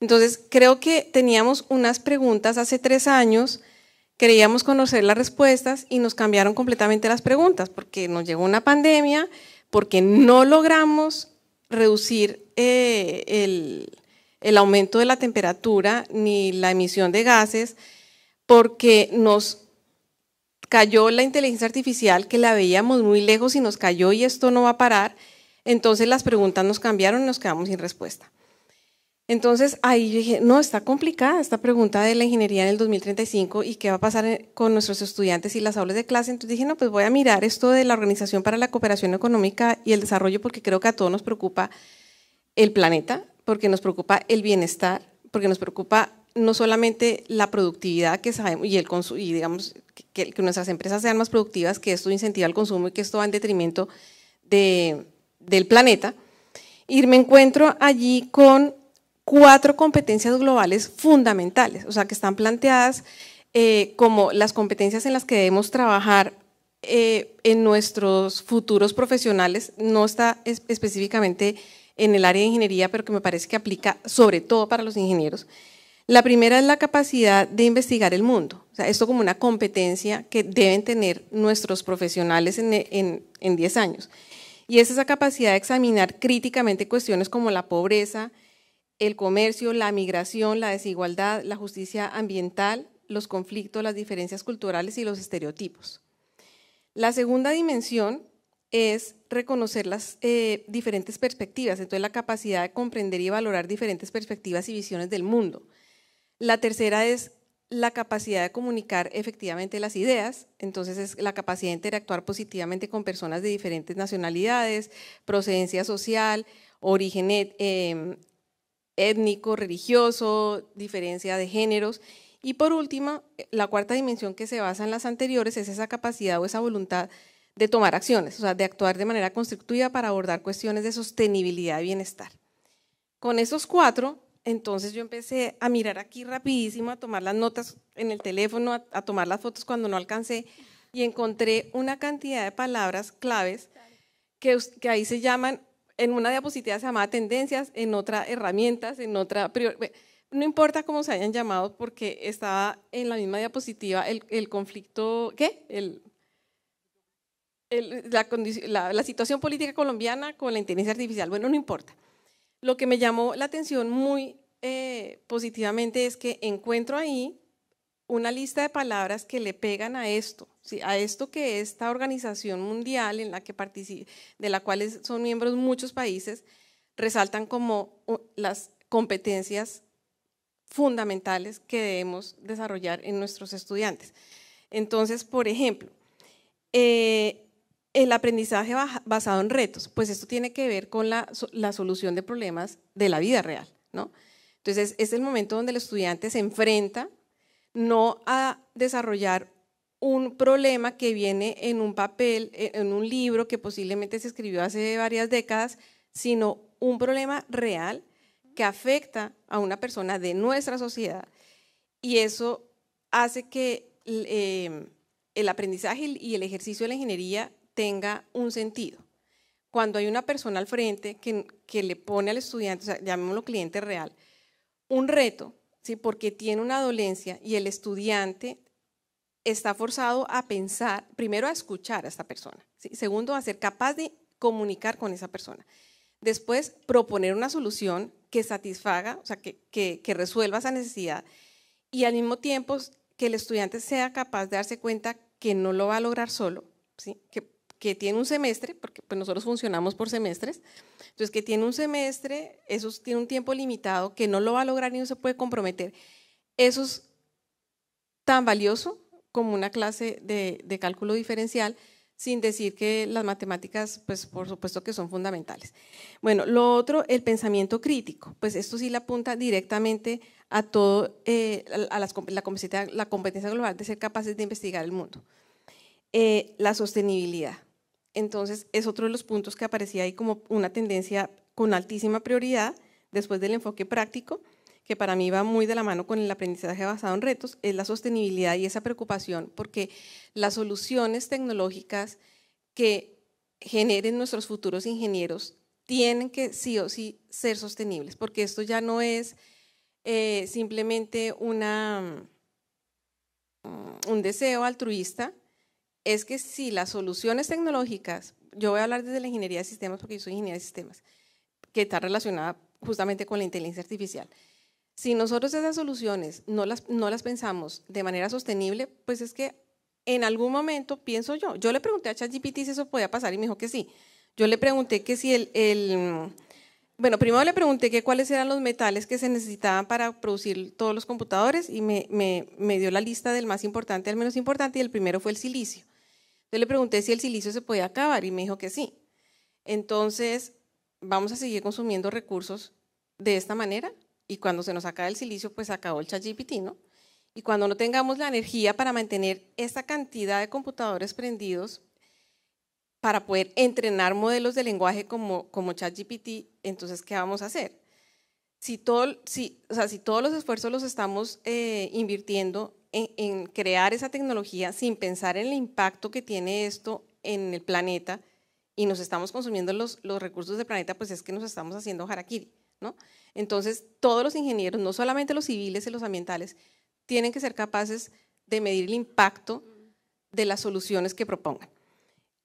Entonces, creo que teníamos unas preguntas hace tres años, creíamos conocer las respuestas y nos cambiaron completamente las preguntas porque nos llegó una pandemia, porque no logramos reducir eh, el, el aumento de la temperatura ni la emisión de gases, porque nos cayó la inteligencia artificial que la veíamos muy lejos y nos cayó y esto no va a parar, entonces las preguntas nos cambiaron y nos quedamos sin respuesta. Entonces ahí dije, no, está complicada esta pregunta de la ingeniería en el 2035 y qué va a pasar con nuestros estudiantes y las aulas de clase. Entonces dije, no, pues voy a mirar esto de la Organización para la Cooperación Económica y el Desarrollo porque creo que a todos nos preocupa el planeta, porque nos preocupa el bienestar, porque nos preocupa no solamente la productividad que sabemos y el y digamos que, nuestras empresas sean más productivas, que esto incentiva el consumo y que esto va en detrimento del planeta. Y me encuentro allí con cuatro competencias globales fundamentales, o sea, que están planteadas eh, como las competencias en las que debemos trabajar eh, en nuestros futuros profesionales, no está específicamente en el área de ingeniería, pero que me parece que aplica sobre todo para los ingenieros. La primera es la capacidad de investigar el mundo, o sea, esto como una competencia que deben tener nuestros profesionales en 10 años. Y es esa capacidad de examinar críticamente cuestiones como la pobreza, el comercio, la migración, la desigualdad, la justicia ambiental, los conflictos, las diferencias culturales y los estereotipos. La segunda dimensión es reconocer las eh, diferentes perspectivas, entonces la capacidad de comprender y valorar diferentes perspectivas y visiones del mundo. La tercera es la capacidad de comunicar efectivamente las ideas, entonces es la capacidad de interactuar positivamente con personas de diferentes nacionalidades, procedencia social, origen eh, étnico, religioso, diferencia de géneros. Y por último, la cuarta dimensión que se basa en las anteriores es esa capacidad o esa voluntad de tomar acciones, o sea, de actuar de manera constructiva para abordar cuestiones de sostenibilidad y bienestar. Con esos cuatro, entonces yo empecé a mirar aquí rapidísimo, a tomar las notas en el teléfono, a, tomar las fotos cuando no alcancé y encontré una cantidad de palabras claves que ahí se llaman en una diapositiva se llamaba tendencias, en otra herramientas, en otra... No importa cómo se hayan llamado, porque estaba en la misma diapositiva el, conflicto, ¿qué? la, situación política colombiana con la inteligencia artificial. Bueno, no importa. Lo que me llamó la atención muy eh, positivamente es que encuentro ahí una lista de palabras que le pegan a esto a esto que esta organización mundial de la cual son miembros muchos países, resaltan como las competencias fundamentales que debemos desarrollar en nuestros estudiantes. Entonces, por ejemplo, eh, el aprendizaje basado en retos, pues esto tiene que ver con la, solución de problemas de la vida real, ¿no? Entonces, es el momento donde el estudiante se enfrenta no a desarrollar un problema que viene en un papel, e, en un libro que posiblemente se escribió hace varias décadas, sino un problema real que afecta a una persona de nuestra sociedad. Y eso hace que em, el aprendizaje y el ejercicio de la ingeniería tenga un sentido. Cuando hay una persona al frente que, que le pone al estudiante, llamémoslo cliente real, un reto, ¿sí? porque tiene una dolencia y el estudiante está forzado a pensar, primero a escuchar a esta persona, segundo a ser capaz de comunicar con esa persona, después proponer una solución que satisfaga, o sea, que, resuelva esa necesidad y al mismo tiempo que el estudiante sea capaz de darse cuenta que no lo va a lograr solo, ¿sí? que, tiene un semestre, porque pues nosotros funcionamos por semestres, entonces que tiene un semestre, eso tiene un tiempo limitado, que no lo va a lograr ni se puede comprometer. Eso es tan valioso como una clase de, cálculo diferencial, sin decir que las matemáticas, pues por supuesto que son fundamentales. Bueno, lo otro, el pensamiento crítico, pues esto sí le apunta directamente a todo, eh, a la, competencia, global de ser capaces de investigar el mundo. Eh, la sostenibilidad. Entonces, es otro de los puntos que aparecía ahí como una tendencia con altísima prioridad después del enfoque práctico que para mí va muy de la mano con el aprendizaje basado en retos, es la sostenibilidad y esa preocupación, porque las soluciones tecnológicas que generen nuestros futuros ingenieros tienen que sí o sí ser sostenibles, porque esto ya no es eh, simplemente una, mm, un deseo altruista, es que si las soluciones tecnológicas, yo voy a hablar desde la ingeniería de sistemas porque yo soy ingeniera de sistemas, que está relacionada justamente con la inteligencia artificial, si nosotros esas soluciones no las, no las pensamos de manera sostenible, pues es que en algún momento pienso yo. Yo le pregunté a ChatGPT si eso podía pasar y me dijo que sí. Yo le pregunté que si el, el bueno, primero le pregunté que cuáles eran los metales que se necesitaban para producir todos los computadores y me, me, me, dio la lista del más importante al menos importante y el primero fue el silicio. Yo le pregunté si el silicio se podía acabar y me dijo que sí. Entonces, ¿vamos a seguir consumiendo recursos de esta manera? Y cuando se nos acaba el silicio, pues acabó el ChatGPT, ¿no? Y cuando no tengamos la energía para mantener esa cantidad de computadores prendidos para poder entrenar modelos de lenguaje como, como ChatGPT, entonces, ¿qué vamos a hacer? Si, todo, si, o todos los esfuerzos los estamos eh, invirtiendo en, crear esa tecnología sin pensar en el impacto que tiene esto en el planeta y nos estamos consumiendo los, los recursos del planeta, pues es que nos estamos haciendo harakiri. Entonces, todos los ingenieros, no solamente los civiles y los ambientales, tienen que ser capaces de medir el impacto de las soluciones que propongan.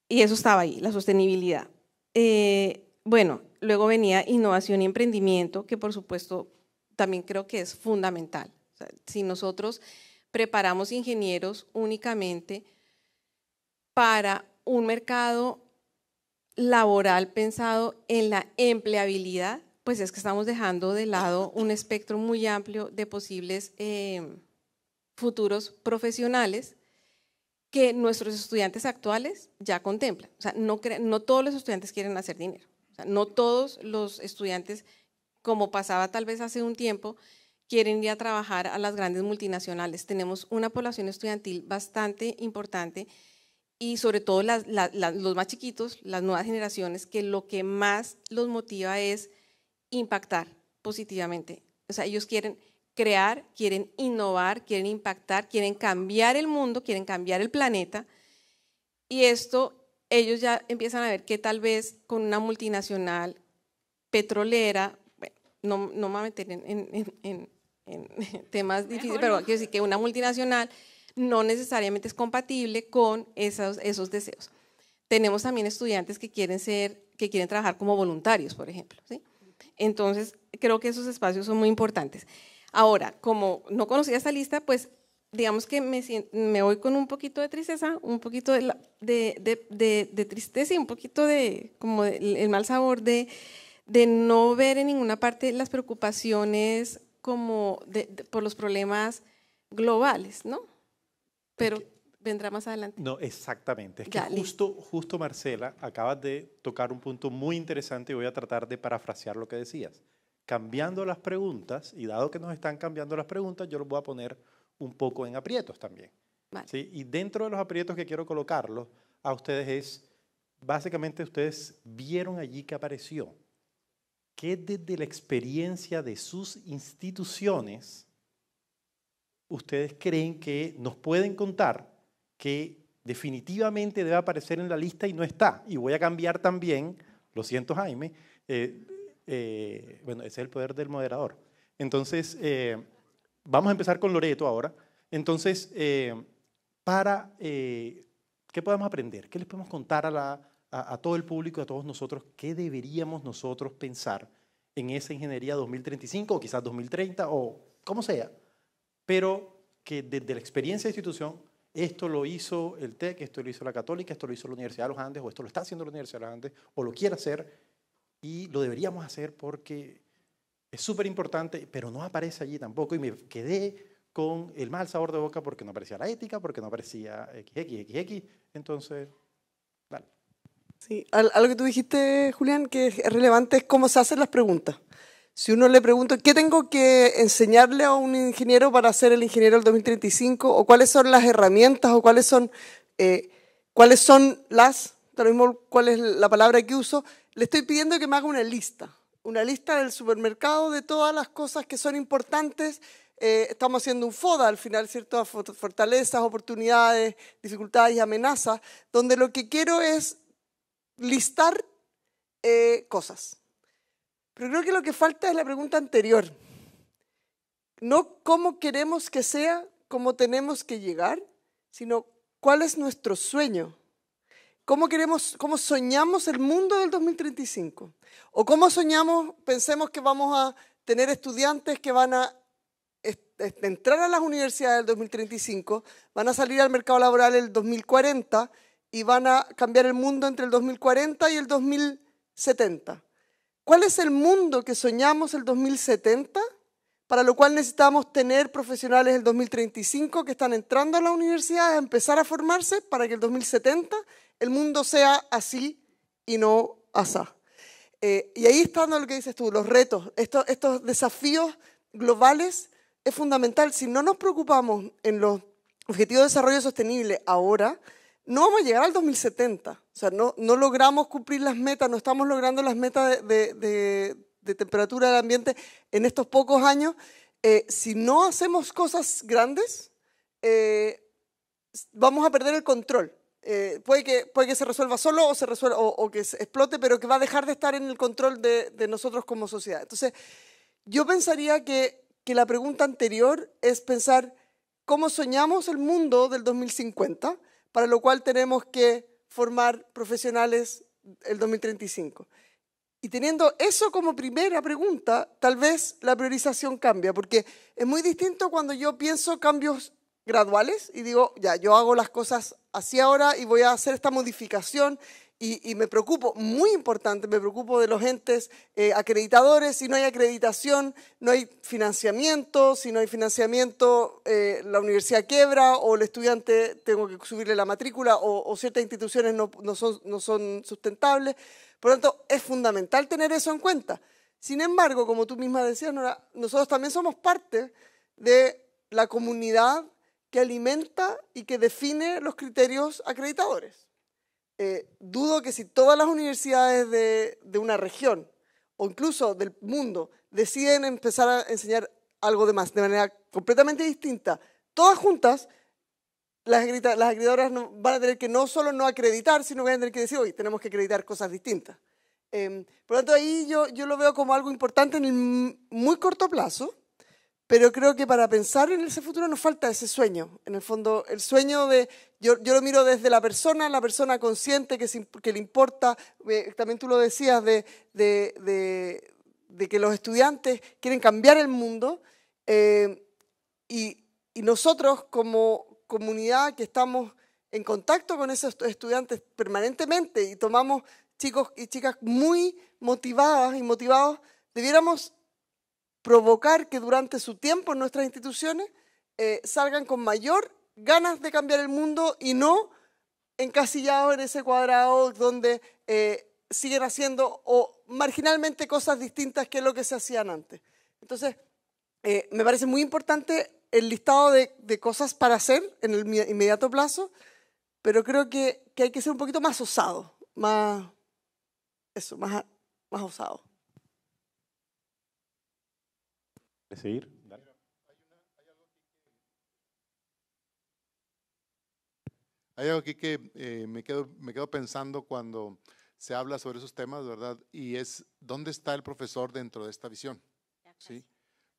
Y eso estaba ahí, la sostenibilidad. Eh, bueno, luego venía innovación y emprendimiento, que por supuesto también creo que es fundamental. si nosotros preparamos ingenieros únicamente para un mercado laboral pensado en la empleabilidad, pues es que estamos dejando de lado un espectro muy amplio de posibles eh, futuros profesionales que nuestros estudiantes actuales ya contemplan. O sea, no, todos los estudiantes quieren hacer dinero. sea, no todos los estudiantes, como pasaba tal vez hace un tiempo, quieren ir a trabajar a las grandes multinacionales. Tenemos una población estudiantil bastante importante y sobre todo los más chiquitos, las nuevas generaciones, que lo que más los motiva es impactar positivamente. O sea, ellos quieren crear, quieren innovar, quieren impactar, quieren cambiar el mundo, quieren cambiar el planeta. Y esto ellos ya empiezan a ver que tal vez con una multinacional petrolera, no, no me voy a meter en, [laughs] temas difíciles, pero quiero decir que una multinacional no necesariamente es compatible con esos, deseos. Tenemos también estudiantes que quieren ser, que quieren trabajar como voluntarios, por ejemplo. ¿sí? Entonces, creo que esos espacios son muy importantes. Ahora, como no conocía esta lista, pues digamos que me, me voy con un poquito de tristeza, un poquito de, de, de tristeza y un poquito de como el mal sabor de, no ver en ninguna parte las preocupaciones como por los problemas globales, ¿no? Pero vendrá más adelante. No, exactamente. Es que justo, justo, Marcela, acabas de tocar un punto muy interesante y voy a tratar de parafrasear lo que decías. Cambiando las preguntas, y dado que nos están cambiando las preguntas, yo los voy a poner un poco en aprietos también. Y dentro de los aprietos que quiero colocarlos a ustedes es, básicamente ustedes vieron allí que apareció, que desde la experiencia de sus instituciones, ustedes creen que nos pueden contar que definitivamente debe aparecer en la lista y no está. Y voy a cambiar también, lo siento Jaime, eh, eh, bueno, ese es el poder del moderador. Entonces, eh, vamos a empezar con Loreto ahora. Entonces, para, ¿qué podemos aprender? ¿Qué les podemos contar a, todo el público, a todos nosotros? ¿Qué deberíamos nosotros pensar en esa ingeniería 2035 o quizás 2030 o como sea? Pero que desde la experiencia de institución esto lo hizo el TEC, esto lo hizo la Católica, esto lo hizo la Universidad de los Andes, o esto lo está haciendo la Universidad de los Andes, o lo quiere hacer, y lo deberíamos hacer porque es súper importante, pero no aparece allí tampoco, y me quedé con el mal sabor de boca porque no aparecía la ética, porque no aparecía XXXX, entonces, vale. Sí, algo que tú dijiste, Julián, que es relevante es cómo se hacen las preguntas. Si uno le pregunta, ¿qué tengo que enseñarle a un ingeniero para ser el ingeniero del 2035? ¿O cuáles son las herramientas? ¿O cuáles son, eh, cuáles son las, lo mismo cuál es la palabra que uso? Le estoy pidiendo que me haga una lista, una lista del supermercado de todas las cosas que son importantes eh, estamos haciendo un FODA al final, ciertas fortalezas, oportunidades, dificultades y amenazas, donde lo que quiero es listar eh, cosas. Pero creo que lo que falta es la pregunta anterior. No cómo queremos que sea, cómo tenemos que llegar, sino cuál es nuestro sueño. ¿Cómo, queremos, ¿Cómo soñamos el mundo del 2035? ¿O cómo soñamos, pensemos que vamos a tener estudiantes que van a entrar a las universidades del 2035, van a salir al mercado laboral el 2040 y van a cambiar el mundo entre el 2040 y el 2070? ¿Cuál es el mundo que soñamos el 2070? Para lo cual necesitamos tener profesionales el 2035 que están entrando a la universidad a empezar a formarse para que el 2070 el mundo sea así y no asá. Eh, y ahí está lo que dices tú, los retos, estos desafíos globales es fundamental. Si no nos preocupamos en los objetivos de desarrollo sostenible ahora, no vamos a llegar al 2070. O sea, no, logramos cumplir las metas, no estamos logrando las metas de, temperatura del ambiente en estos pocos años. Eh, si no hacemos cosas grandes, eh, vamos a perder el control. Eh, puede, que, se resuelva solo o, se que se explote, pero que va a dejar de estar en el control de, nosotros como sociedad. Entonces, yo pensaría que la pregunta anterior es pensar cómo soñamos el mundo del 2050 para lo cual tenemos que formar profesionales el 2035. Y teniendo eso como primera pregunta, tal vez la priorización cambia, porque es muy distinto cuando yo pienso cambios graduales y digo, ya, yo hago las cosas así ahora y voy a hacer esta modificación y, me preocupo, muy importante, me preocupo de los entes eh, acreditadores. Si no hay acreditación, no hay financiamiento. Si no hay financiamiento, eh, la universidad quiebra o el estudiante tengo que subirle la matrícula o, ciertas instituciones no, son, no son sustentables. Por lo tanto, es fundamental tener eso en cuenta. Sin embargo, como tú misma decías, Nora, nosotros también somos parte de la comunidad que alimenta y que define los criterios acreditadores. Eh, dudo que si todas las universidades de, una región o incluso del mundo deciden empezar a enseñar algo de más de manera completamente distinta, todas juntas, las, acreditadoras van a tener que no solo no acreditar, sino que van a tener que decir, oye, tenemos que acreditar cosas distintas. Em, por lo tanto, ahí yo, yo lo veo como algo importante en el muy corto plazo, pero creo que para pensar en ese futuro nos falta ese sueño. En el fondo, el sueño de, yo, lo miro desde la persona, la persona consciente que, que le importa, eh, también tú lo decías, de, que los estudiantes quieren cambiar el mundo eh, y nosotros como comunidad que estamos en contacto con esos estudiantes permanentemente y tomamos chicos y chicas muy motivadas y motivados, debiéramos provocar que durante su tiempo nuestras instituciones eh, salgan con mayor ganas de cambiar el mundo y no encasillados en ese cuadrado donde eh, siguen haciendo o marginalmente cosas distintas que lo que se hacían antes. Entonces, eh, me parece muy importante el listado de, cosas para hacer en el inmediato plazo, pero creo que, hay que ser un poquito más osado, más, eso, más, más osado. Hay algo aquí que eh, me, quedo, me quedo pensando cuando se habla sobre esos temas, ¿verdad? Y es, ¿dónde está el profesor dentro de esta visión? ¿Sí?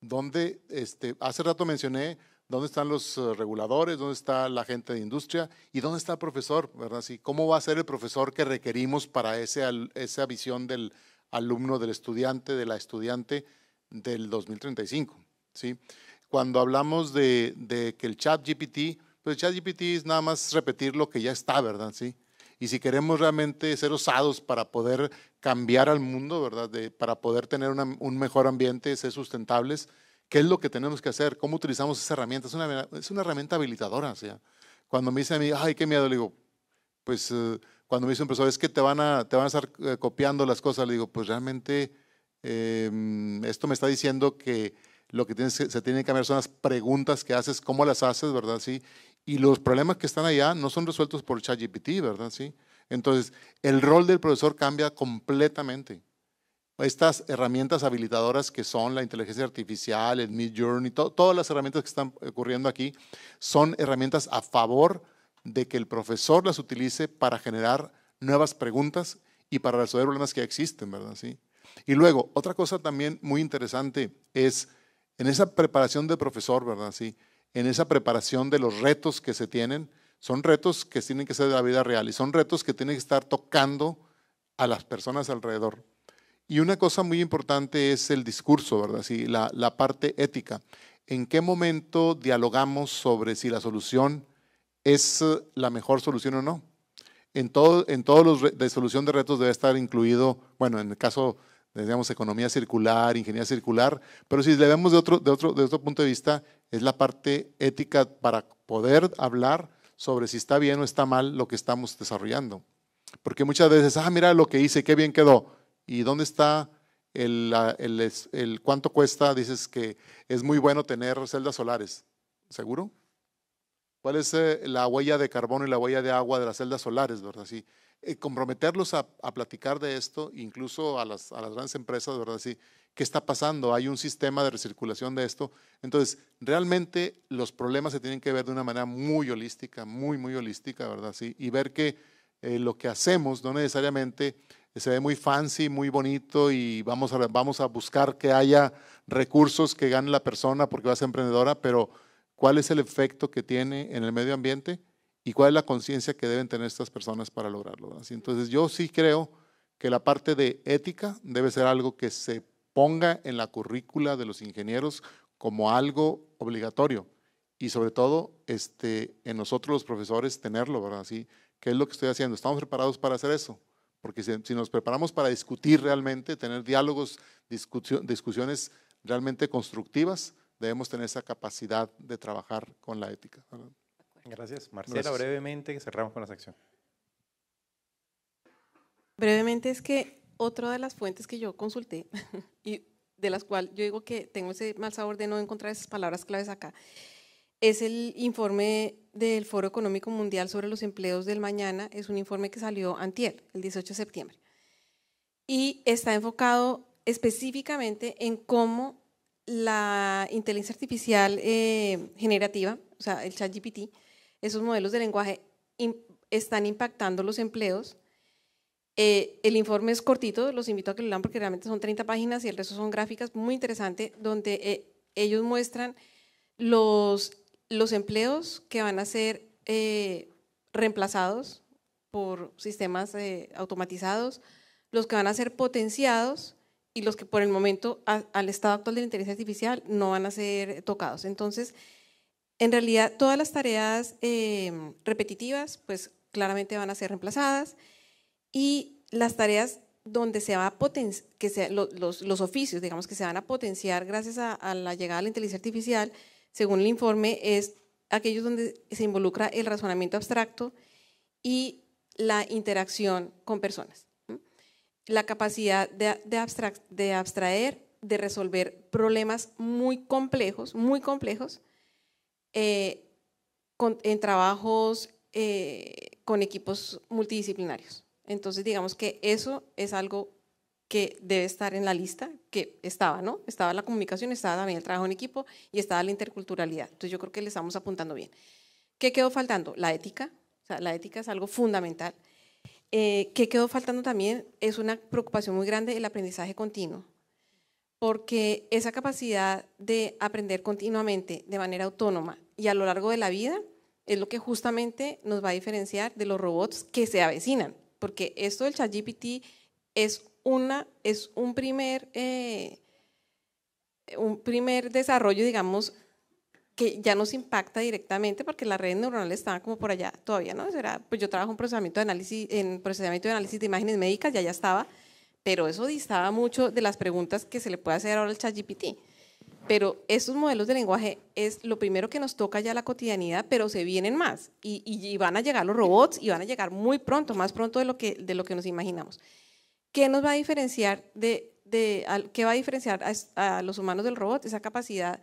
¿Dónde, este, hace rato mencioné, ¿dónde están los eh, reguladores? ¿Dónde está la gente de industria? ¿Y dónde está el profesor? ¿Verdad? ¿Cómo va a ser el profesor que requerimos para ese, esa visión del alumno, del estudiante, de la estudiante? del 2035. ¿sí? Cuando hablamos de, que el chat GPT, pues el chat GPT es nada más repetir lo que ya está, ¿verdad? ¿Sí? Y si queremos realmente ser osados para poder cambiar al mundo, ¿verdad? De, para poder tener un mejor ambiente, ser sustentables, ¿qué es lo que tenemos que hacer? ¿Cómo utilizamos esa herramienta? Es una, herramienta habilitadora. O sea, cuando me dice a mí, ay, qué miedo, le digo, pues eh, cuando me dice un profesor, es que te van a, te van a estar eh, copiando las cosas, le digo, pues realmente Em, esto me está diciendo que lo que, se tiene que cambiar son las preguntas que haces, cómo las haces, ¿verdad? Sí. Y los problemas que están allá no son resueltos por ChatGPT, ¿verdad? Sí. Entonces, el rol del profesor cambia completamente. Estas herramientas habilitadoras que son la inteligencia artificial, el Mid Journey, todas las herramientas que están ocurriendo aquí son herramientas a favor de que el profesor las utilice para generar nuevas preguntas y para resolver problemas que ya existen, ¿verdad? Sí. Y luego, otra cosa también muy interesante es en esa preparación de profesor, ¿verdad? Sí, en esa preparación de los retos que se tienen, son retos que tienen que ser de la vida real y son retos que tienen que estar tocando a las personas alrededor. Y una cosa muy importante es el discurso, ¿verdad? Sí, la, parte ética. ¿En qué momento dialogamos sobre si la solución es eh, la mejor solución o no? En, todo, en todos los de solución de retos debe estar incluido, bueno, en el caso digamos, economía circular, ingeniería circular, pero si le vemos de otro, de, otro, de otro punto de vista, es la parte ética para poder hablar sobre si está bien o está mal lo que estamos desarrollando. Porque muchas veces, ah, mira lo que hice, qué bien quedó. ¿Y dónde está el, el cuánto cuesta? Dices que es muy bueno tener celdas solares. ¿Seguro? ¿Cuál es eh, la huella de carbono y la huella de agua de las celdas solares, verdad? Sí. Eh, comprometerlos a, platicar de esto, incluso a las, grandes empresas, ¿verdad? Sí, ¿qué está pasando? Hay un sistema de recirculación de esto. Entonces, realmente los problemas se tienen que ver de una manera muy holística, muy, muy holística, ¿verdad? Sí, y ver que eh, lo que hacemos no necesariamente se ve muy fancy, muy bonito y vamos a, vamos a buscar que haya recursos que gane la persona porque va a ser emprendedora, pero ¿cuál es el efecto que tiene en el medio ambiente? y cuál es la conciencia que deben tener estas personas para lograrlo. Así, entonces yo sí creo que la parte de ética debe ser algo que se ponga en la currícula de los ingenieros como algo obligatorio y sobre todo este, en nosotros los profesores tenerlo, ¿verdad? ¿Sí? ¿Qué es lo que estoy haciendo? ¿Estamos preparados para hacer eso? Porque si, nos preparamos para discutir realmente, tener diálogos, discusiones realmente constructivas, debemos tener esa capacidad de trabajar con la ética. Gracias. Marcela, brevemente cerramos con la sección. Brevemente es que otra de las fuentes que yo consulté [laughs] y de las cuales yo digo que tengo ese mal sabor de no encontrar esas palabras claves acá, es el informe del Foro Económico Mundial sobre los empleos del mañana. Es un informe que salió antier, el 18 de septiembre. Y está enfocado específicamente en cómo la inteligencia artificial eh, generativa, o sea, el ChatGPT, esos modelos de lenguaje están impactando los empleos. Eh, el informe es cortito, los invito a que lo lean porque realmente son 30 páginas y el resto son gráficas muy interesantes donde eh, ellos muestran los, los empleos que van a ser eh, reemplazados por sistemas automatizados, los que van a ser potenciados y los que por el momento al estado actual de la inteligencia artificial no van a ser tocados. Entonces, en realidad, todas las tareas em, repetitivas, pues claramente van a ser reemplazadas y las tareas donde se va a potenciar, que los, oficios, digamos, que se van a potenciar gracias a, la llegada de la inteligencia artificial, según el informe, es aquellos donde se involucra el razonamiento abstracto y la interacción con personas. La capacidad de, de, abstraer, de resolver problemas muy complejos, muy complejos, eh, en trabajos eh, con equipos multidisciplinarios. Entonces, digamos que eso es algo que debe estar en la lista, que estaba, ¿no? Estaba la comunicación, estaba también el trabajo en equipo y estaba la interculturalidad. Entonces, yo creo que le estamos apuntando bien. ¿Qué quedó faltando? La ética. la ética es algo fundamental. Eh, ¿Qué quedó faltando también? Es una preocupación muy grande el aprendizaje continuo porque esa capacidad de aprender continuamente de manera autónoma y a lo largo de la vida es lo que justamente nos va a diferenciar de los robots que se avecinan, porque esto del ChatGPT es una es un primer eh, un primer desarrollo, digamos, que ya nos impacta directamente porque las redes neuronales estaban como por allá todavía, ¿no? pues yo trabajo en procesamiento de análisis en procesamiento de análisis de imágenes médicas, ya ya estaba, pero eso distaba mucho de las preguntas que se le puede hacer ahora al ChatGPT. Pero estos modelos de lenguaje es lo primero que nos toca ya la cotidianidad, pero se vienen más y, van a llegar los robots y van a llegar muy pronto, más pronto de lo que, de lo que nos imaginamos. ¿Qué nos va a diferenciar de, qué va a diferenciar a, los humanos del robot? Esa capacidad,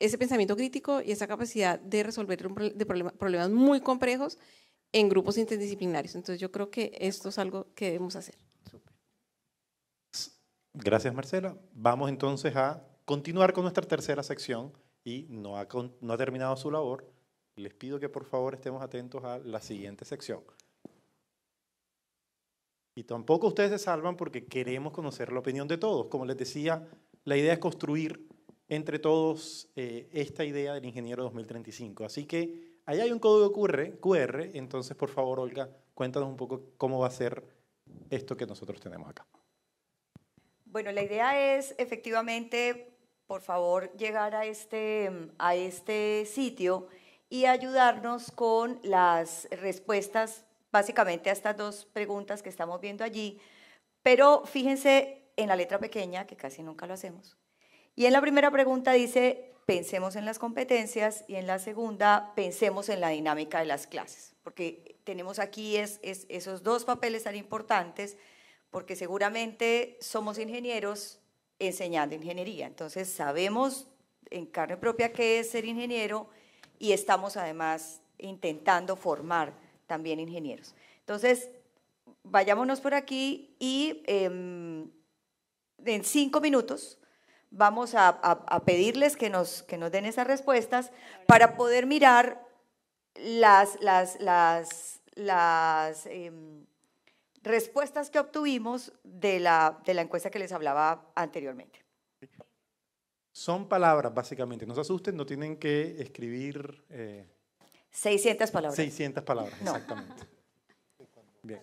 ese pensamiento crítico y esa capacidad de resolver problemas muy complejos en grupos interdisciplinarios. Entonces yo creo que esto es algo que debemos hacer. Gracias, Marcela. Vamos entonces a continuar con nuestra tercera sección y no ha, no ha terminado su labor. Les pido que por favor estemos atentos a la siguiente sección. Y tampoco ustedes se salvan porque queremos conocer la opinión de todos. Como les decía, la idea es construir entre todos eh, esta idea del ingeniero 2035. Así que ahí hay un código QR, entonces por favor Olga, cuéntanos un poco cómo va a ser esto que nosotros tenemos acá. Bueno, la idea es efectivamente, por favor, llegar a este, a este sitio y ayudarnos con las respuestas básicamente a estas dos preguntas que estamos viendo allí. Pero fíjense en la letra pequeña, que casi nunca lo hacemos. Y en la primera pregunta dice, pensemos en las competencias y en la segunda, pensemos en la dinámica de las clases, porque tenemos aquí esos dos papeles tan importantes porque seguramente somos ingenieros enseñando ingeniería, entonces sabemos en carne propia qué es ser ingeniero y estamos además intentando formar también ingenieros. Entonces, vayámonos por aquí y em, en cinco minutos vamos a, pedirles que nos, que nos den esas respuestas para poder mirar las, las, las, las em, respuestas que obtuvimos de la, de la encuesta que les hablaba anteriormente. Son palabras, básicamente. No se asusten, no tienen que escribir... 600 eh, palabras. 600 palabras, exactamente. Bien.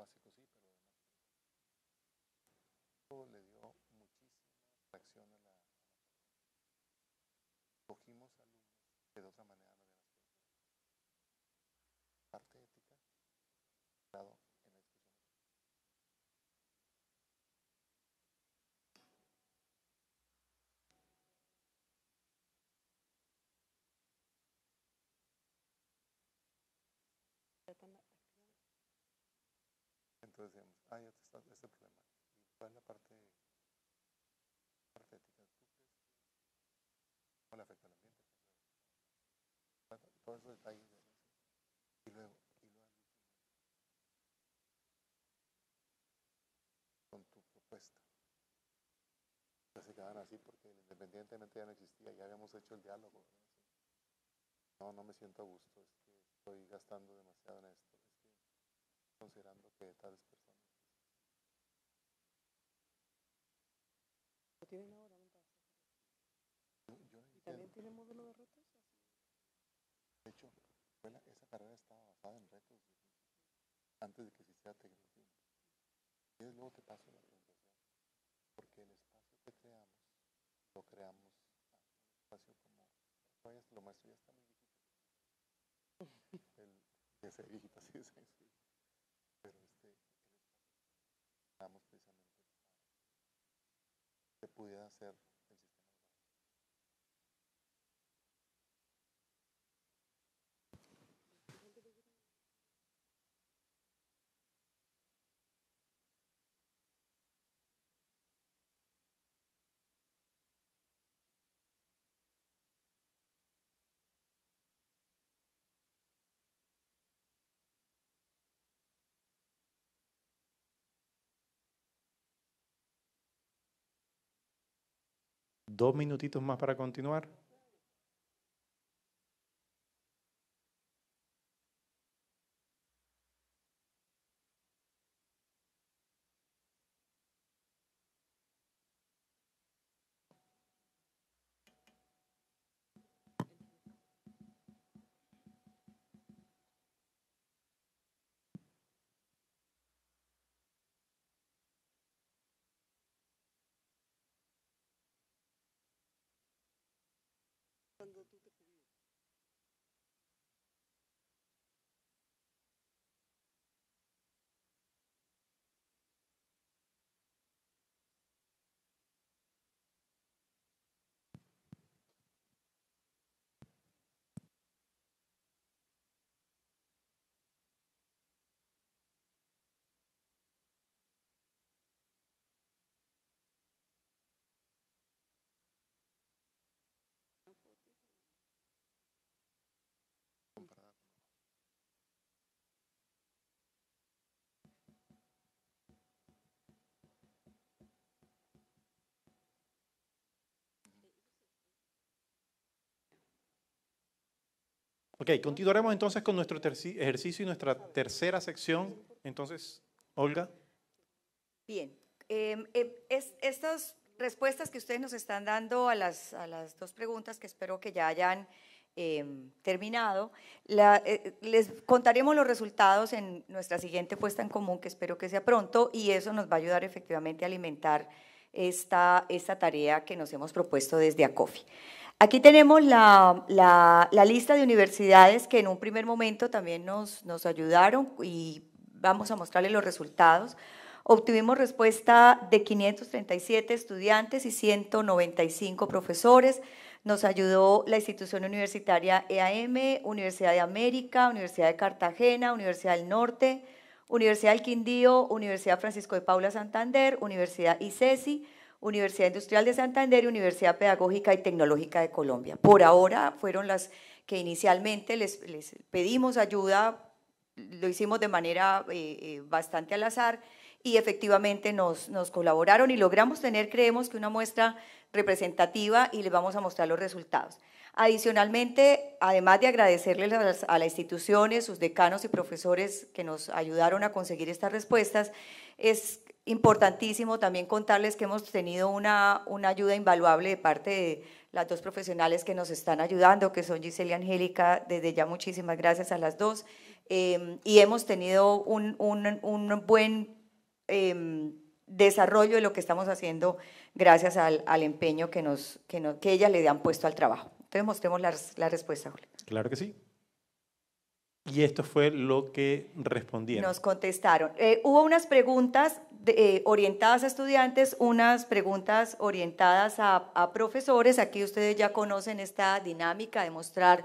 básico sí, pero además le dio muchísima reacción a la, a cogimos alumnos que de otra manera no habían parte ética dado en la decíamos, ah, ya te está este problema. ¿Y cuál es la parte, parte ética? cómo le afecta al ambiente? Todos esos detalles. Y luego, y luego con tu propuesta. Entonces se quedaban así porque independientemente ya no existía, ya habíamos hecho el diálogo. No, no me siento a gusto, es que estoy gastando demasiado en esto considerando que tales personas. ¿Lo tienen ahora un yo ¿Y también tiene módulo de retos? De hecho, esa carrera estaba basada en retos antes de que existiera tecnología. Y luego te paso la pregunta. porque el espacio que creamos, lo creamos un espacio como, lo maestro ya está muy difícil. [laughs] El, ese viejito, así es precisamente, se pudiera hacer dos minutitos más para continuar. tutto. Ok, continuaremos entonces con nuestro ejercicio y nuestra tercera sección. Entonces, Olga. Bien, em, em, estas respuestas que ustedes nos están dando a las, a las dos preguntas que espero que ya hayan em, terminado, eh, les contaremos los resultados en nuestra siguiente puesta en común, que espero que sea pronto, y eso nos va a ayudar efectivamente a alimentar esta, esta tarea que nos hemos propuesto desde ACOFI. Aquí tenemos la, lista de universidades que en un primer momento también nos, nos ayudaron y vamos a mostrarles los resultados. Obtuvimos respuesta de 537 estudiantes y 195 profesores. Nos ayudó la institución universitaria EAM, Universidad de América, Universidad de Cartagena, Universidad del Norte, Universidad del Quindío, Universidad Francisco de Paula Santander, Universidad ICESI, Universidad Industrial de Santander y Universidad Pedagógica y Tecnológica de Colombia. Por ahora fueron las que inicialmente les, pedimos ayuda, lo hicimos de manera eh, eh, bastante al azar y efectivamente nos, colaboraron y logramos tener, creemos que una muestra representativa y les vamos a mostrar los resultados. Adicionalmente, además de agradecerles a las, a las, instituciones, sus decanos y profesores que nos ayudaron a conseguir estas respuestas, es importantísimo también contarles que hemos tenido una, una ayuda invaluable de parte de las dos profesionales que nos están ayudando, que son Gisela y Angélica, desde ya muchísimas gracias a las dos. Em, y hemos tenido un, buen em, desarrollo de lo que estamos haciendo gracias al, empeño que, nos, que, que ellas le han puesto al trabajo. Entonces mostremos la, la respuesta, Claro que sí. Y esto fue lo que respondieron. Nos contestaron. Eh, hubo unas preguntas eh, orientadas a estudiantes, unas preguntas orientadas a, profesores. Aquí ustedes ya conocen esta dinámica de mostrar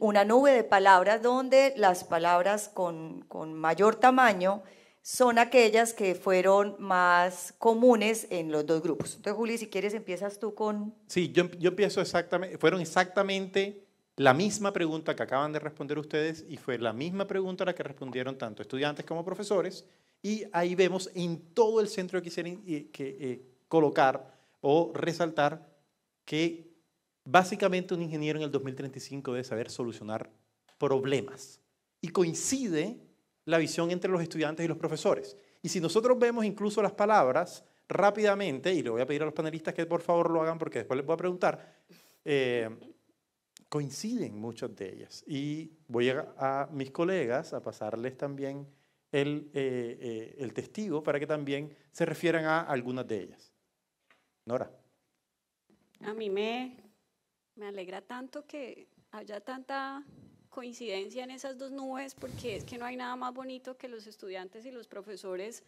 una nube de palabras donde las palabras con, mayor tamaño son aquellas que fueron más comunes en los dos grupos. Entonces, Juli, si quieres, empiezas tú con... Sí, yo, yo empiezo exactamente, fueron exactamente la misma pregunta que acaban de responder ustedes y fue la misma pregunta a la que respondieron tanto estudiantes como profesores y ahí vemos en todo el centro que quisiera eh, que, eh, colocar o resaltar que básicamente un ingeniero en el 2035 debe saber solucionar problemas y coincide la visión entre los estudiantes y los profesores. Y si nosotros vemos incluso las palabras rápidamente, y le voy a pedir a los panelistas que por favor lo hagan porque después les voy a preguntar, eh, coinciden muchas de ellas. Y voy a, a mis colegas a pasarles también el, eh, eh, el testigo para que también se refieran a algunas de ellas. Nora. A mí me, me alegra tanto que haya tanta coincidencia en esas dos nubes porque es que no hay nada más bonito que los estudiantes y los profesores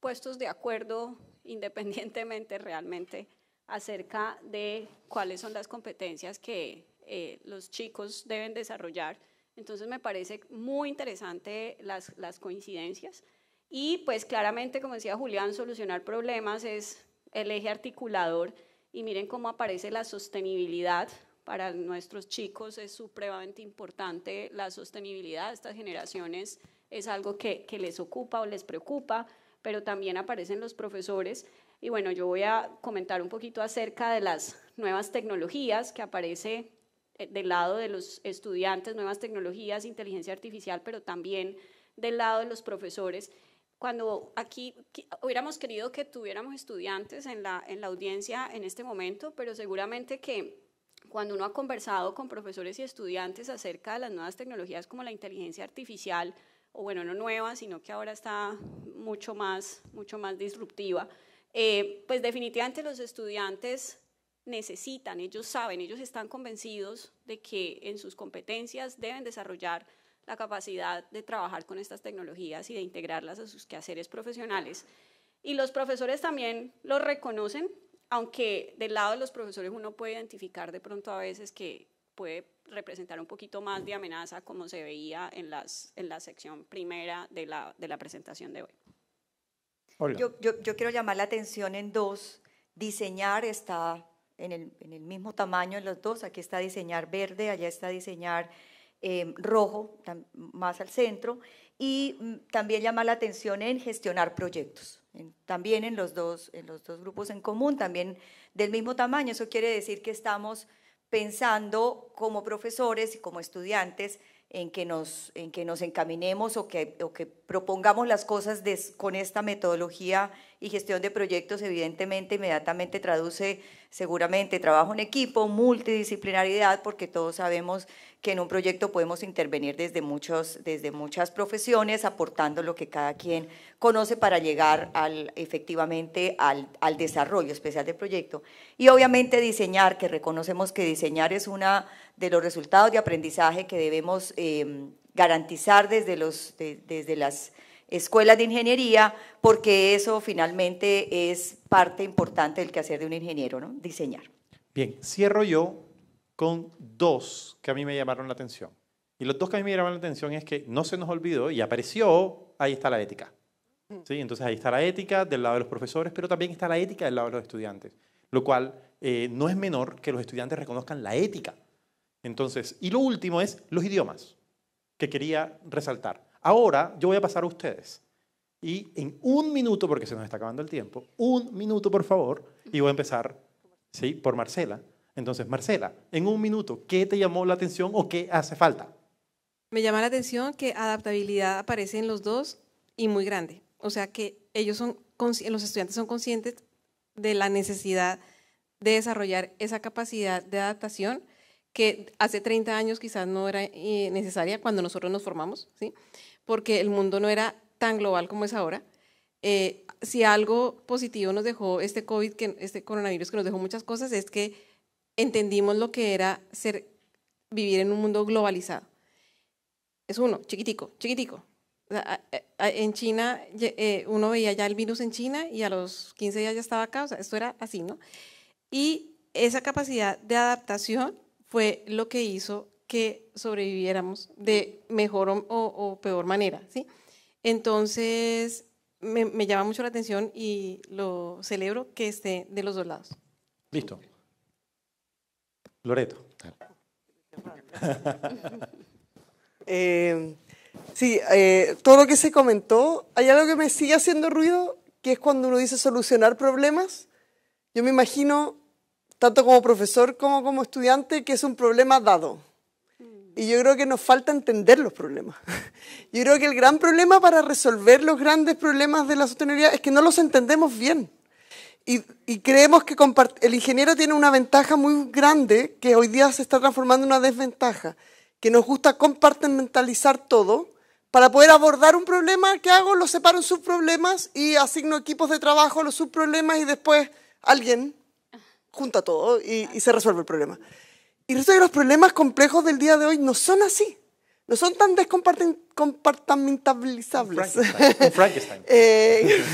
puestos de acuerdo [laughs] independientemente realmente acerca de cuáles son las competencias que eh, los chicos deben desarrollar. Entonces me parece muy interesante las, coincidencias. Y pues claramente, como decía Julián, solucionar problemas es el eje articulador y miren cómo aparece la sostenibilidad. Para nuestros chicos es supremamente importante la sostenibilidad. de Estas generaciones es algo que, que les ocupa o les preocupa, pero también aparecen los profesores. Y bueno, yo voy a comentar un poquito acerca de las nuevas tecnologías que aparece eh, del lado de los estudiantes, nuevas tecnologías, inteligencia artificial, pero también del lado de los profesores. Cuando aquí hubiéramos querido que tuviéramos estudiantes en la, audiencia en este momento, pero seguramente que cuando uno ha conversado con profesores y estudiantes acerca de las nuevas tecnologías como la inteligencia artificial, o bueno, no nueva, sino que ahora está mucho más, mucho más disruptiva, eh, pues definitivamente los estudiantes necesitan, ellos saben, ellos están convencidos de que en sus competencias deben desarrollar la capacidad de trabajar con estas tecnologías y de integrarlas a sus quehaceres profesionales. Y los profesores también lo reconocen, aunque del lado de los profesores uno puede identificar de pronto a veces que puede representar un poquito más de amenaza como se veía en, las, en la sección primera de la, de la presentación de hoy. Yo, yo, yo, quiero llamar la atención en dos. Diseñar esta en el, mismo tamaño en los dos. Aquí está diseñar verde, allá está diseñar eh, rojo, más al centro. Y mm, también llama la atención en gestionar proyectos. también en los, dos, en los dos grupos en común, también del mismo tamaño. Eso quiere decir que estamos pensando como profesores y como estudiantes en que nos, en que nos encaminemos o que, o que propongamos las cosas con esta metodología y gestión de proyectos, evidentemente inmediatamente traduce seguramente trabajo en equipo, multidisciplinariedad, porque todos sabemos que en un proyecto podemos intervenir desde, muchos, desde muchas profesiones, aportando lo que cada quien conoce para llegar al, efectivamente al, al desarrollo especial del proyecto. Y obviamente diseñar, que reconocemos que diseñar es uno de los resultados de aprendizaje que debemos em, garantizar desde, los, desde las escuelas de ingeniería, porque eso finalmente es parte importante del quehacer de un ingeniero, ¿no? diseñar. Bien, cierro yo con dos que a mí me llamaron la atención. Y los dos que a mí me llamaron la atención es que no se nos olvidó y apareció, ahí está la ética. ¿Sí? Entonces ahí está la ética del lado de los profesores, pero también está la ética del lado de los estudiantes, lo cual eh, no es menor que los estudiantes reconozcan la ética. Entonces, y lo último es los idiomas, que quería resaltar. Ahora yo voy a pasar a ustedes. Y en un minuto, porque se nos está acabando el tiempo, un minuto por favor, y voy a empezar ¿sí? por Marcela. Entonces, Marcela, en un minuto, ¿qué te llamó la atención o qué hace falta? Me llama la atención que adaptabilidad aparece en los dos y muy grande. O sea que ellos son, los estudiantes son conscientes de la necesidad de desarrollar esa capacidad de adaptación que hace 30 años quizás no era eh, necesaria cuando nosotros nos formamos, ¿sí? porque el mundo no era tan global como es ahora. Eh, si algo positivo nos dejó este COVID, que, este coronavirus que nos dejó muchas cosas, es que entendimos lo que era ser, vivir en un mundo globalizado. Es uno, chiquitico, chiquitico. En China, eh, uno veía ya el virus en China y a los 15 días ya estaba acá, o sea, esto era así, ¿no? Y esa capacidad de adaptación fue lo que hizo que sobreviviéramos de mejor o, peor manera, ¿sí? Entonces, me, me, llama mucho la atención y lo celebro que esté de los dos lados. Listo. Loreto. [laughs] Eh, sí, eh, todo lo que se comentó, hay algo que me sigue haciendo ruido, que es cuando uno dice solucionar problemas. Yo me imagino, tanto como profesor como como estudiante, que es un problema dado. Y yo creo que nos falta entender los problemas. [laughs] Yo creo que el gran problema para resolver los grandes problemas de la sostenibilidad es que no los entendemos bien. Y, creemos que el ingeniero tiene una ventaja muy grande que hoy día se está transformando en una desventaja, que nos gusta compartimentalizar todo para poder abordar un problema que hago, lo separo en subproblemas y asigno equipos de trabajo a los subproblemas y después alguien junta todo y, se resuelve el problema. Y resulta que los problemas complejos del día de hoy no son así no son tan descompartamentalizables. Frankenstein. Frankenstein. [laughs] Eh,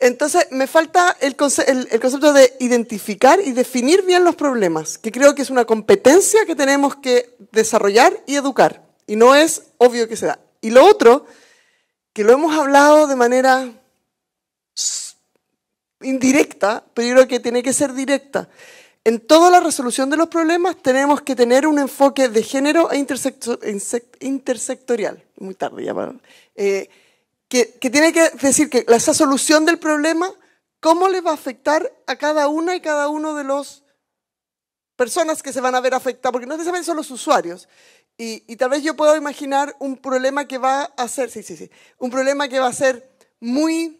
entonces, me falta el, el, concepto de identificar y definir bien los problemas, que creo que es una competencia que tenemos que desarrollar y educar. Y no es obvio que se da. Y lo otro, que lo hemos hablado de manera indirecta, pero yo creo que tiene que ser directa, en toda la resolución de los problemas tenemos que tener un enfoque de género e intersectorial. Muy tarde ya, eh, que, tiene que decir que esa solución del problema, ¿cómo le va a afectar a cada una y cada uno de los personas que se van a ver afectadas? Porque no saben son los usuarios. Y, tal vez yo puedo imaginar un problema que va a ser, sí, sí, sí, un problema que va a ser muy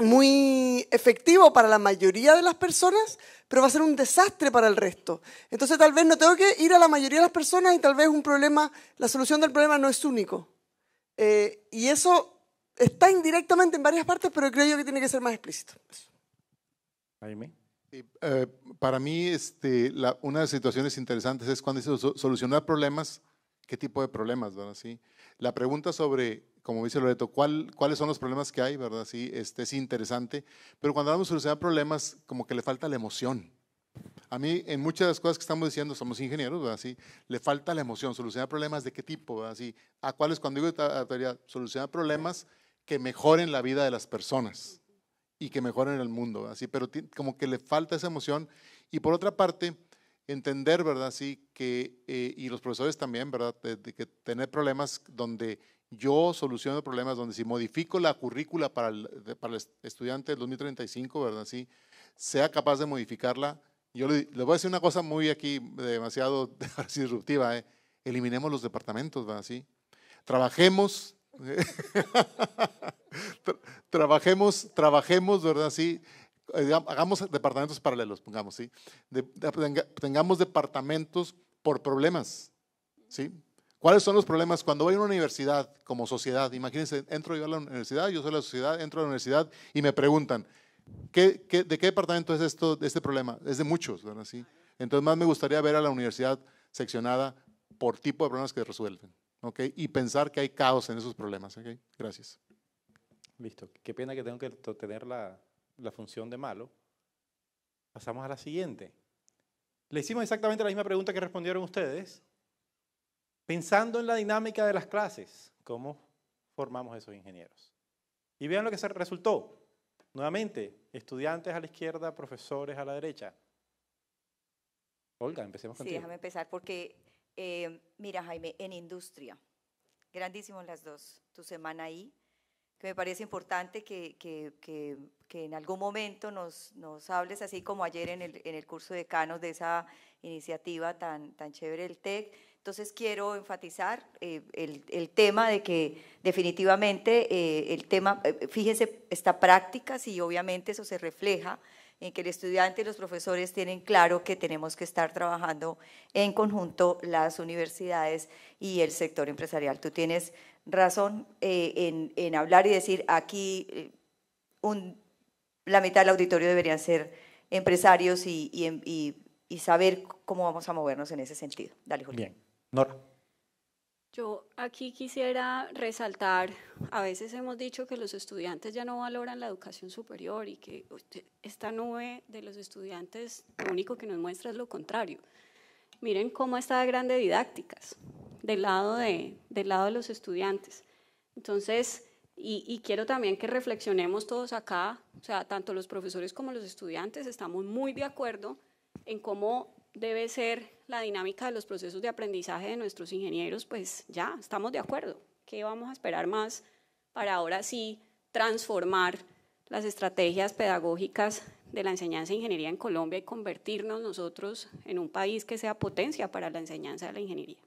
muy efectivo para la mayoría de las personas, pero va a ser un desastre para el resto. Entonces tal vez no tengo que ir a la mayoría de las personas y tal vez un problema, la solución del problema no es único. Eh, y eso está indirectamente en varias partes, pero creo yo que tiene que ser más explícito. Jaime. Eh, para mí, este, una de las situaciones interesantes es cuando dice solucionar problemas, ¿qué tipo de problemas? ¿Sí? La pregunta sobre como dice Loreto, cuáles son los problemas que hay, ¿verdad? Sí, este es interesante. Pero cuando hablamos de solucionar problemas, como que le falta la emoción. A mí, en muchas de las cosas que estamos diciendo, somos ingenieros, ¿verdad? le falta la emoción. Solucionar problemas de qué tipo, ¿verdad? a cuáles, cuando digo solucionar problemas que mejoren la vida de las personas y que mejoren el mundo, así, pero como que le falta esa emoción. Y por otra parte, entender, ¿verdad? Sí, que, eh, y los profesores también, ¿verdad? de que tener problemas donde yo soluciono problemas donde si modifico la currícula para el, estudiante del 2035, ¿verdad? sea capaz de modificarla. Yo le, voy a decir una cosa muy aquí demasiado [laughs] disruptiva. ¿eh? Eliminemos los departamentos, ¿verdad? Sí. Trabajemos. [laughs] trabajemos, trabajemos, ¿verdad? Sí eh, hagamos departamentos paralelos, pongamos, ¿sí? tengamos departamentos por problemas, ¿sí? ¿Cuáles son los problemas? Cuando voy a una universidad como sociedad, imagínense, entro yo a la universidad, yo soy la sociedad, entro a la universidad y me preguntan, de qué departamento es esto, este problema? Es de muchos, ¿verdad? Entonces más me gustaría ver a la universidad seccionada por tipo de problemas que resuelven, ¿ok? Y pensar que hay caos en esos problemas, Gracias. Listo. Qué pena que tengo que tener la función de malo. Pasamos a la siguiente. Le hicimos exactamente la misma pregunta que respondieron ustedes. Pensando en la dinámica de las clases, cómo formamos esos ingenieros. Y vean lo que se resultó. Nuevamente, estudiantes a la izquierda, profesores a la derecha. Olga, empecemos contigo. Sí, déjame empezar porque, eh, mira Jaime, en industria, grandísimos las dos, tu semana ahí, que me parece importante que, que, que, en algún momento nos, nos, hables, así como ayer en el, en el curso de Canos de esa iniciativa tan, tan chévere del TEC, entonces quiero enfatizar eh, el, tema de que definitivamente eh, el tema, fíjese, eh, fíjense, está práctica, sí, obviamente eso se refleja en que el estudiante y los profesores tienen claro que tenemos que estar trabajando en conjunto las universidades y el sector empresarial. Tú tienes razón en, hablar y decir aquí la mitad del auditorio deberían ser empresarios y, saber cómo vamos a movernos en ese sentido. Dale, Julián. Bien. Nora. Yo aquí quisiera resaltar, a veces hemos dicho que los estudiantes ya no valoran la educación superior y que esta nube de los estudiantes lo único que nos muestra es lo contrario. Miren cómo está grande didácticas del lado de, del lado de los estudiantes. Entonces, y, y, quiero también que reflexionemos todos acá, o sea, tanto los profesores como los estudiantes estamos muy de acuerdo en cómo debe ser la dinámica de los procesos de aprendizaje de nuestros ingenieros, pues ya estamos de acuerdo. ¿Qué vamos a esperar más para ahora sí transformar las estrategias pedagógicas de la enseñanza de ingeniería en Colombia y convertirnos nosotros en un país que sea potencia para la enseñanza de la ingeniería?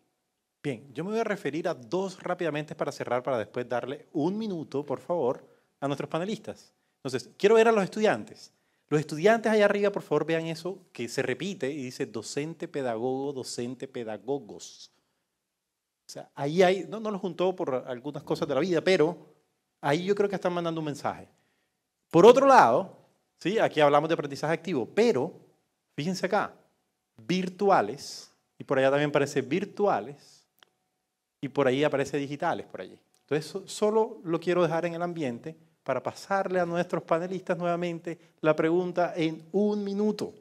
Bien, yo me voy a referir a dos rápidamente para cerrar, para después darle un minuto, por favor, a nuestros panelistas. Entonces, quiero ver a los estudiantes. Los estudiantes allá arriba, por favor, vean eso, que se repite y dice docente, pedagogo, docente, pedagogos. O sea, ahí hay, no, no los juntó por algunas cosas de la vida, pero ahí yo creo que están mandando un mensaje. Por otro lado, ¿sí? aquí hablamos de aprendizaje activo, pero fíjense acá, virtuales, y por allá también aparece virtuales, y por ahí aparece digitales, por allí. Entonces, solo lo quiero dejar en el ambiente para pasarle a nuestros panelistas nuevamente la pregunta en un minuto.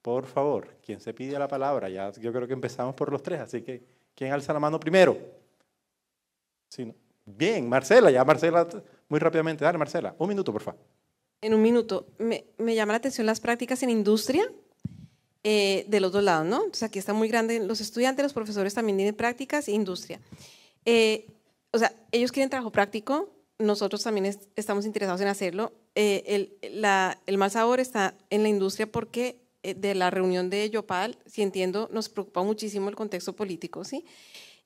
Por favor, quien se pide la palabra, ya yo creo que empezamos por los tres, así que ¿quién alza la mano primero? Sí, Bien, Marcela, ya Marcela, muy rápidamente, dale Marcela, un minuto, por favor. En un minuto, me, llama la atención las prácticas en industria, eh, de los dos lados, ¿no? Entonces aquí está muy grande, los estudiantes, los profesores también tienen prácticas, e industria. Eh, o sea, ellos quieren trabajo práctico, nosotros también estamos interesados en hacerlo. Eh, el, la, el, mal sabor está en la industria porque eh, de la reunión de Yopal, si entiendo, nos preocupa muchísimo el contexto político, ¿sí?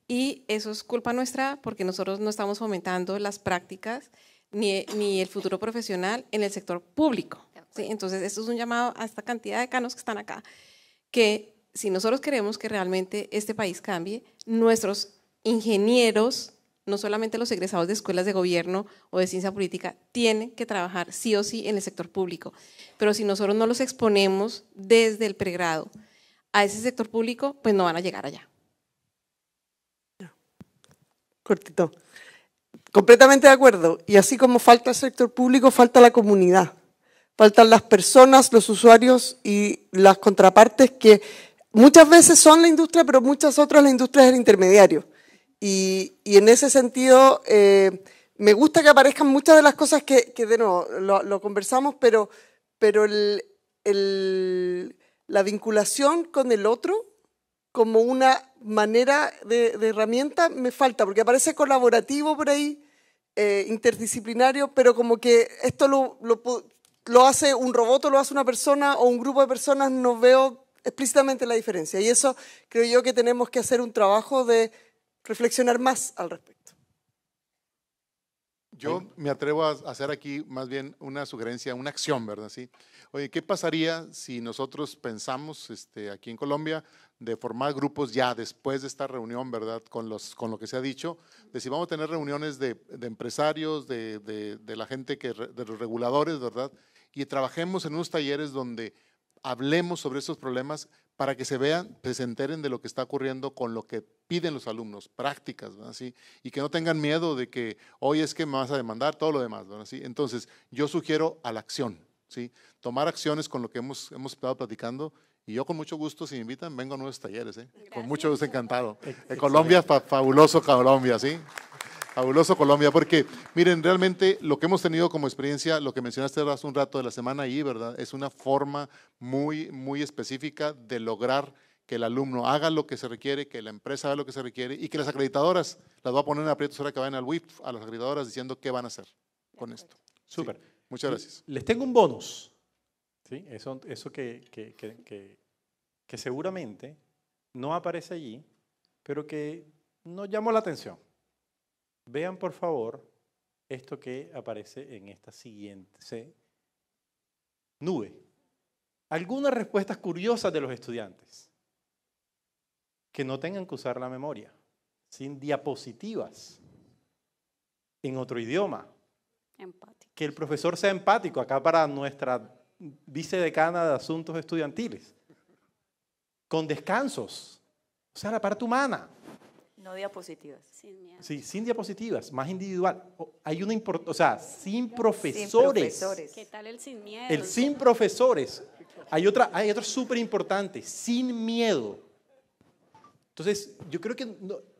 Y eso es culpa nuestra porque nosotros no estamos fomentando las prácticas ni, ni el futuro profesional en el sector público. ¿sí? Entonces, esto es un llamado a esta cantidad de canos que están acá, que si nosotros queremos que realmente este país cambie, nuestros ingenieros no solamente los egresados de escuelas de gobierno o de ciencia política tienen que trabajar sí o sí en el sector público, pero si nosotros no los exponemos desde el pregrado a ese sector público, pues no van a llegar allá. Cortito. Completamente de acuerdo. Y así como falta el sector público, falta la comunidad. Faltan las personas, los usuarios y las contrapartes que muchas veces son la industria, pero muchas otras la industria es el intermediario. Y, en ese sentido, eh, me gusta que aparezcan muchas de las cosas que, que de nuevo, lo, conversamos, pero, pero la vinculación con el otro como una manera de, herramienta me falta, porque aparece colaborativo por ahí, eh, interdisciplinario, pero como que esto lo, lo, lo, hace un robot o lo hace una persona o un grupo de personas, no veo explícitamente la diferencia. Y eso creo yo que tenemos que hacer un trabajo de reflexionar más al respecto. Yo me atrevo a hacer aquí más bien una sugerencia, una acción, ¿verdad? Sí. Oye, ¿qué pasaría si nosotros pensamos este, aquí en Colombia de formar grupos ya después de esta reunión, ¿verdad? Con, los, con lo que se ha dicho, de si vamos a tener reuniones de, empresarios, de, de, de, la gente, que, de los reguladores, ¿verdad? Y trabajemos en unos talleres donde hablemos sobre estos problemas para que se vean, se enteren de lo que está ocurriendo con lo que piden los alumnos, prácticas, ¿Sí? y que no tengan miedo de que hoy es que me vas a demandar todo lo demás. ¿Sí? Entonces, yo sugiero a la acción, ¿sí? tomar acciones con lo que hemos, hemos estado platicando. Y yo con mucho gusto, si me invitan, vengo a nuevos talleres. ¿eh? Con mucho gusto, encantado. Colombia, fabuloso Colombia, ¿sí? Fabuloso Colombia, porque miren, realmente lo que hemos tenido como experiencia, lo que mencionaste hace un rato de la semana ahí, ¿verdad? Es una forma muy, muy específica de lograr que el alumno haga lo que se requiere, que la empresa haga lo que se requiere y que las acreditadoras las va a poner en aprietos ahora que vayan al WIF, a las acreditadoras diciendo qué van a hacer con esto. Súper. muchas gracias. Les tengo un bonus. Sí, eso, eso que, que, que seguramente no aparece allí, pero que nos llamó la atención. Vean por favor esto que aparece en esta siguiente nube. Algunas respuestas curiosas de los estudiantes que no tengan que usar la memoria, sin diapositivas, en otro idioma. Empático. Que el profesor sea empático, acá para nuestra vicedecana de asuntos estudiantiles, con descansos, o sea, la parte humana. No diapositivas. Sin miedo. Sí, sin diapositivas, más individual. Hay una importancia, o sea, sin profesores. sin profesores. ¿Qué tal el sin miedo? El sin profesores. Hay otra, hay otra súper importante, sin miedo. Entonces, yo creo que,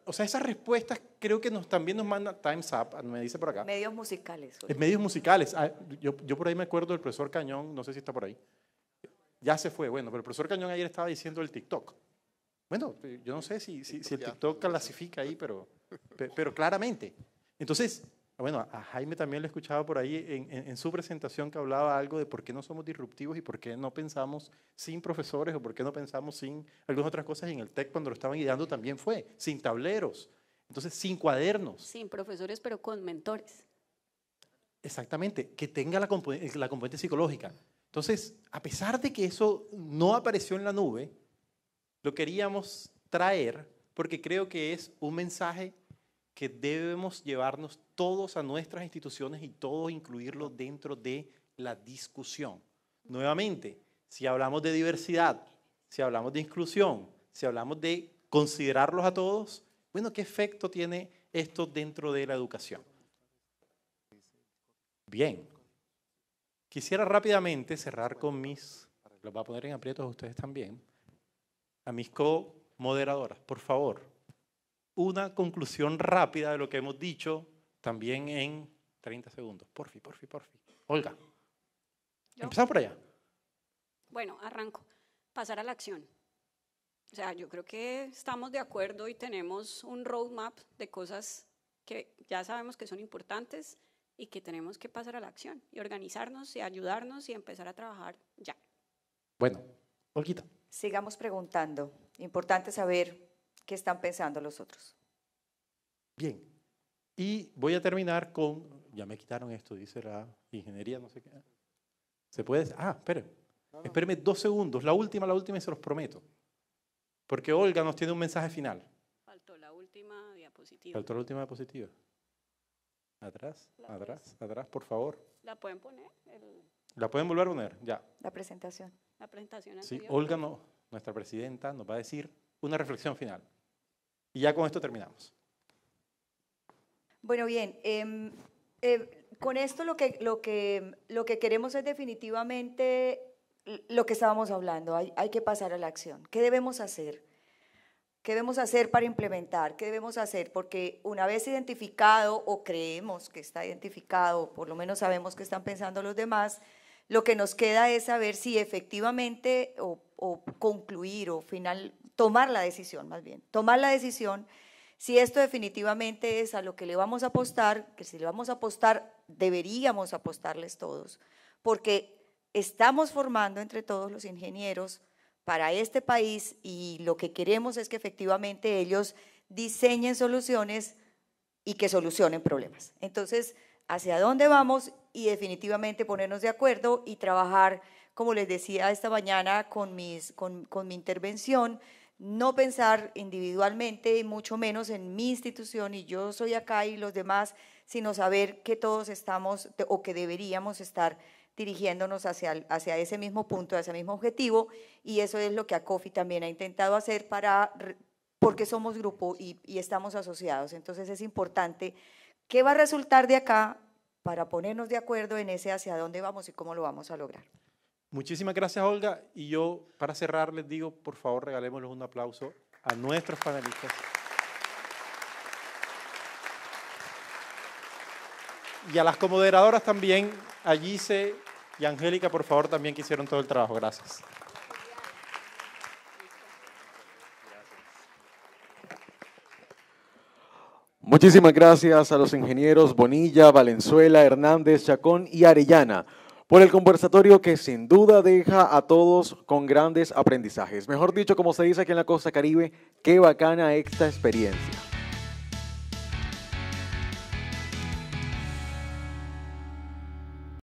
o sea, esas respuestas creo que nos, también nos manda Times Up, me dice por acá. Medios musicales. Medios musicales. Ah, yo, yo por ahí me acuerdo del profesor Cañón, no sé si está por ahí. Ya se fue, bueno, pero el profesor Cañón ayer estaba diciendo el TikTok. Bueno, yo no sé si, el TikTok clasifica ahí, pero, pero claramente. Entonces, bueno, a Jaime también lo escuchaba por ahí en, su presentación que hablaba algo de por qué no somos disruptivos y por qué no pensamos sin profesores o por qué no pensamos sin algunas otras cosas. en el TEC cuando lo estaban ideando también fue, sin tableros, entonces sin cuadernos. Sin profesores, pero con mentores. Exactamente, que tenga la, la componente psicológica. Entonces, a pesar de que eso no apareció en la nube, lo queríamos traer porque creo que es un mensaje que debemos llevarnos todos a nuestras instituciones y todos incluirlo dentro de la discusión. Nuevamente, si hablamos de diversidad, si hablamos de inclusión, si hablamos de considerarlos a todos, bueno, ¿qué efecto tiene esto dentro de la educación? Bien. Quisiera rápidamente cerrar con mis... Los va a poner en aprietos ustedes también a mis co-moderadoras, por favor, una conclusión rápida de lo que hemos dicho también en 30 segundos. Porfi, porfi, porfi. Olga, empezamos por allá. Bueno, arranco. Pasar a la acción. O sea, yo creo que estamos de acuerdo y tenemos un roadmap de cosas que ya sabemos que son importantes y que tenemos que pasar a la acción y organizarnos y ayudarnos y empezar a trabajar ya. Bueno, Olguita. Sigamos preguntando. Importante saber qué están pensando los otros. Bien. Y voy a terminar con, ya me quitaron esto, dice la ingeniería, no sé qué. ¿Se puede? Ah, espérenme. Espérenme dos segundos. La última, la última y se los prometo. Porque Olga nos tiene un mensaje final. Faltó la última diapositiva. Faltó la última diapositiva. Atrás, atrás, atrás, por favor. ¿La pueden poner? ¿La pueden volver a poner? Ya. La presentación la presentación Sí, Olga, nuestra presidenta, nos va a decir una reflexión final. Y ya con esto terminamos. Bueno, bien. Em, em, con esto lo que, lo, que, lo que queremos es definitivamente lo que estábamos hablando. Hay, hay que pasar a la acción. ¿Qué debemos hacer? ¿Qué debemos hacer para implementar? ¿Qué debemos hacer? Porque una vez identificado o creemos que está identificado, por lo menos sabemos que están pensando los demás, lo que nos queda es saber si efectivamente o, concluir o final, tomar la decisión más bien, tomar la decisión si esto definitivamente es a lo que le vamos a apostar, que si le vamos a apostar, deberíamos apostarles todos, porque estamos formando entre todos los ingenieros para este país y lo que queremos es que efectivamente ellos diseñen soluciones y que solucionen problemas. Entonces, ¿hacia dónde vamos? y definitivamente ponernos de acuerdo y trabajar, como les decía esta mañana con, mis, con, mi intervención, no pensar individualmente y mucho menos en mi institución y yo soy acá y los demás, sino saber que todos estamos o que deberíamos estar dirigiéndonos hacia, hacia ese mismo punto, hacia ese mismo objetivo y eso es lo que ACOFI también ha intentado hacer para, porque somos grupo y, y estamos asociados. Entonces es importante qué va a resultar de acá para ponernos de acuerdo en ese hacia dónde vamos y cómo lo vamos a lograr. Muchísimas gracias, Olga. Y yo, para cerrar, les digo, por favor, regalémosles un aplauso a nuestros panelistas. Y a las comoderadoras también, a Gise y Angélica, por favor, también que hicieron todo el trabajo. Gracias. Muchísimas gracias a los ingenieros Bonilla, Valenzuela, Hernández, Chacón y Arellana por el conversatorio que sin duda deja a todos con grandes aprendizajes. Mejor dicho, como se dice aquí en la Costa Caribe, qué bacana esta experiencia.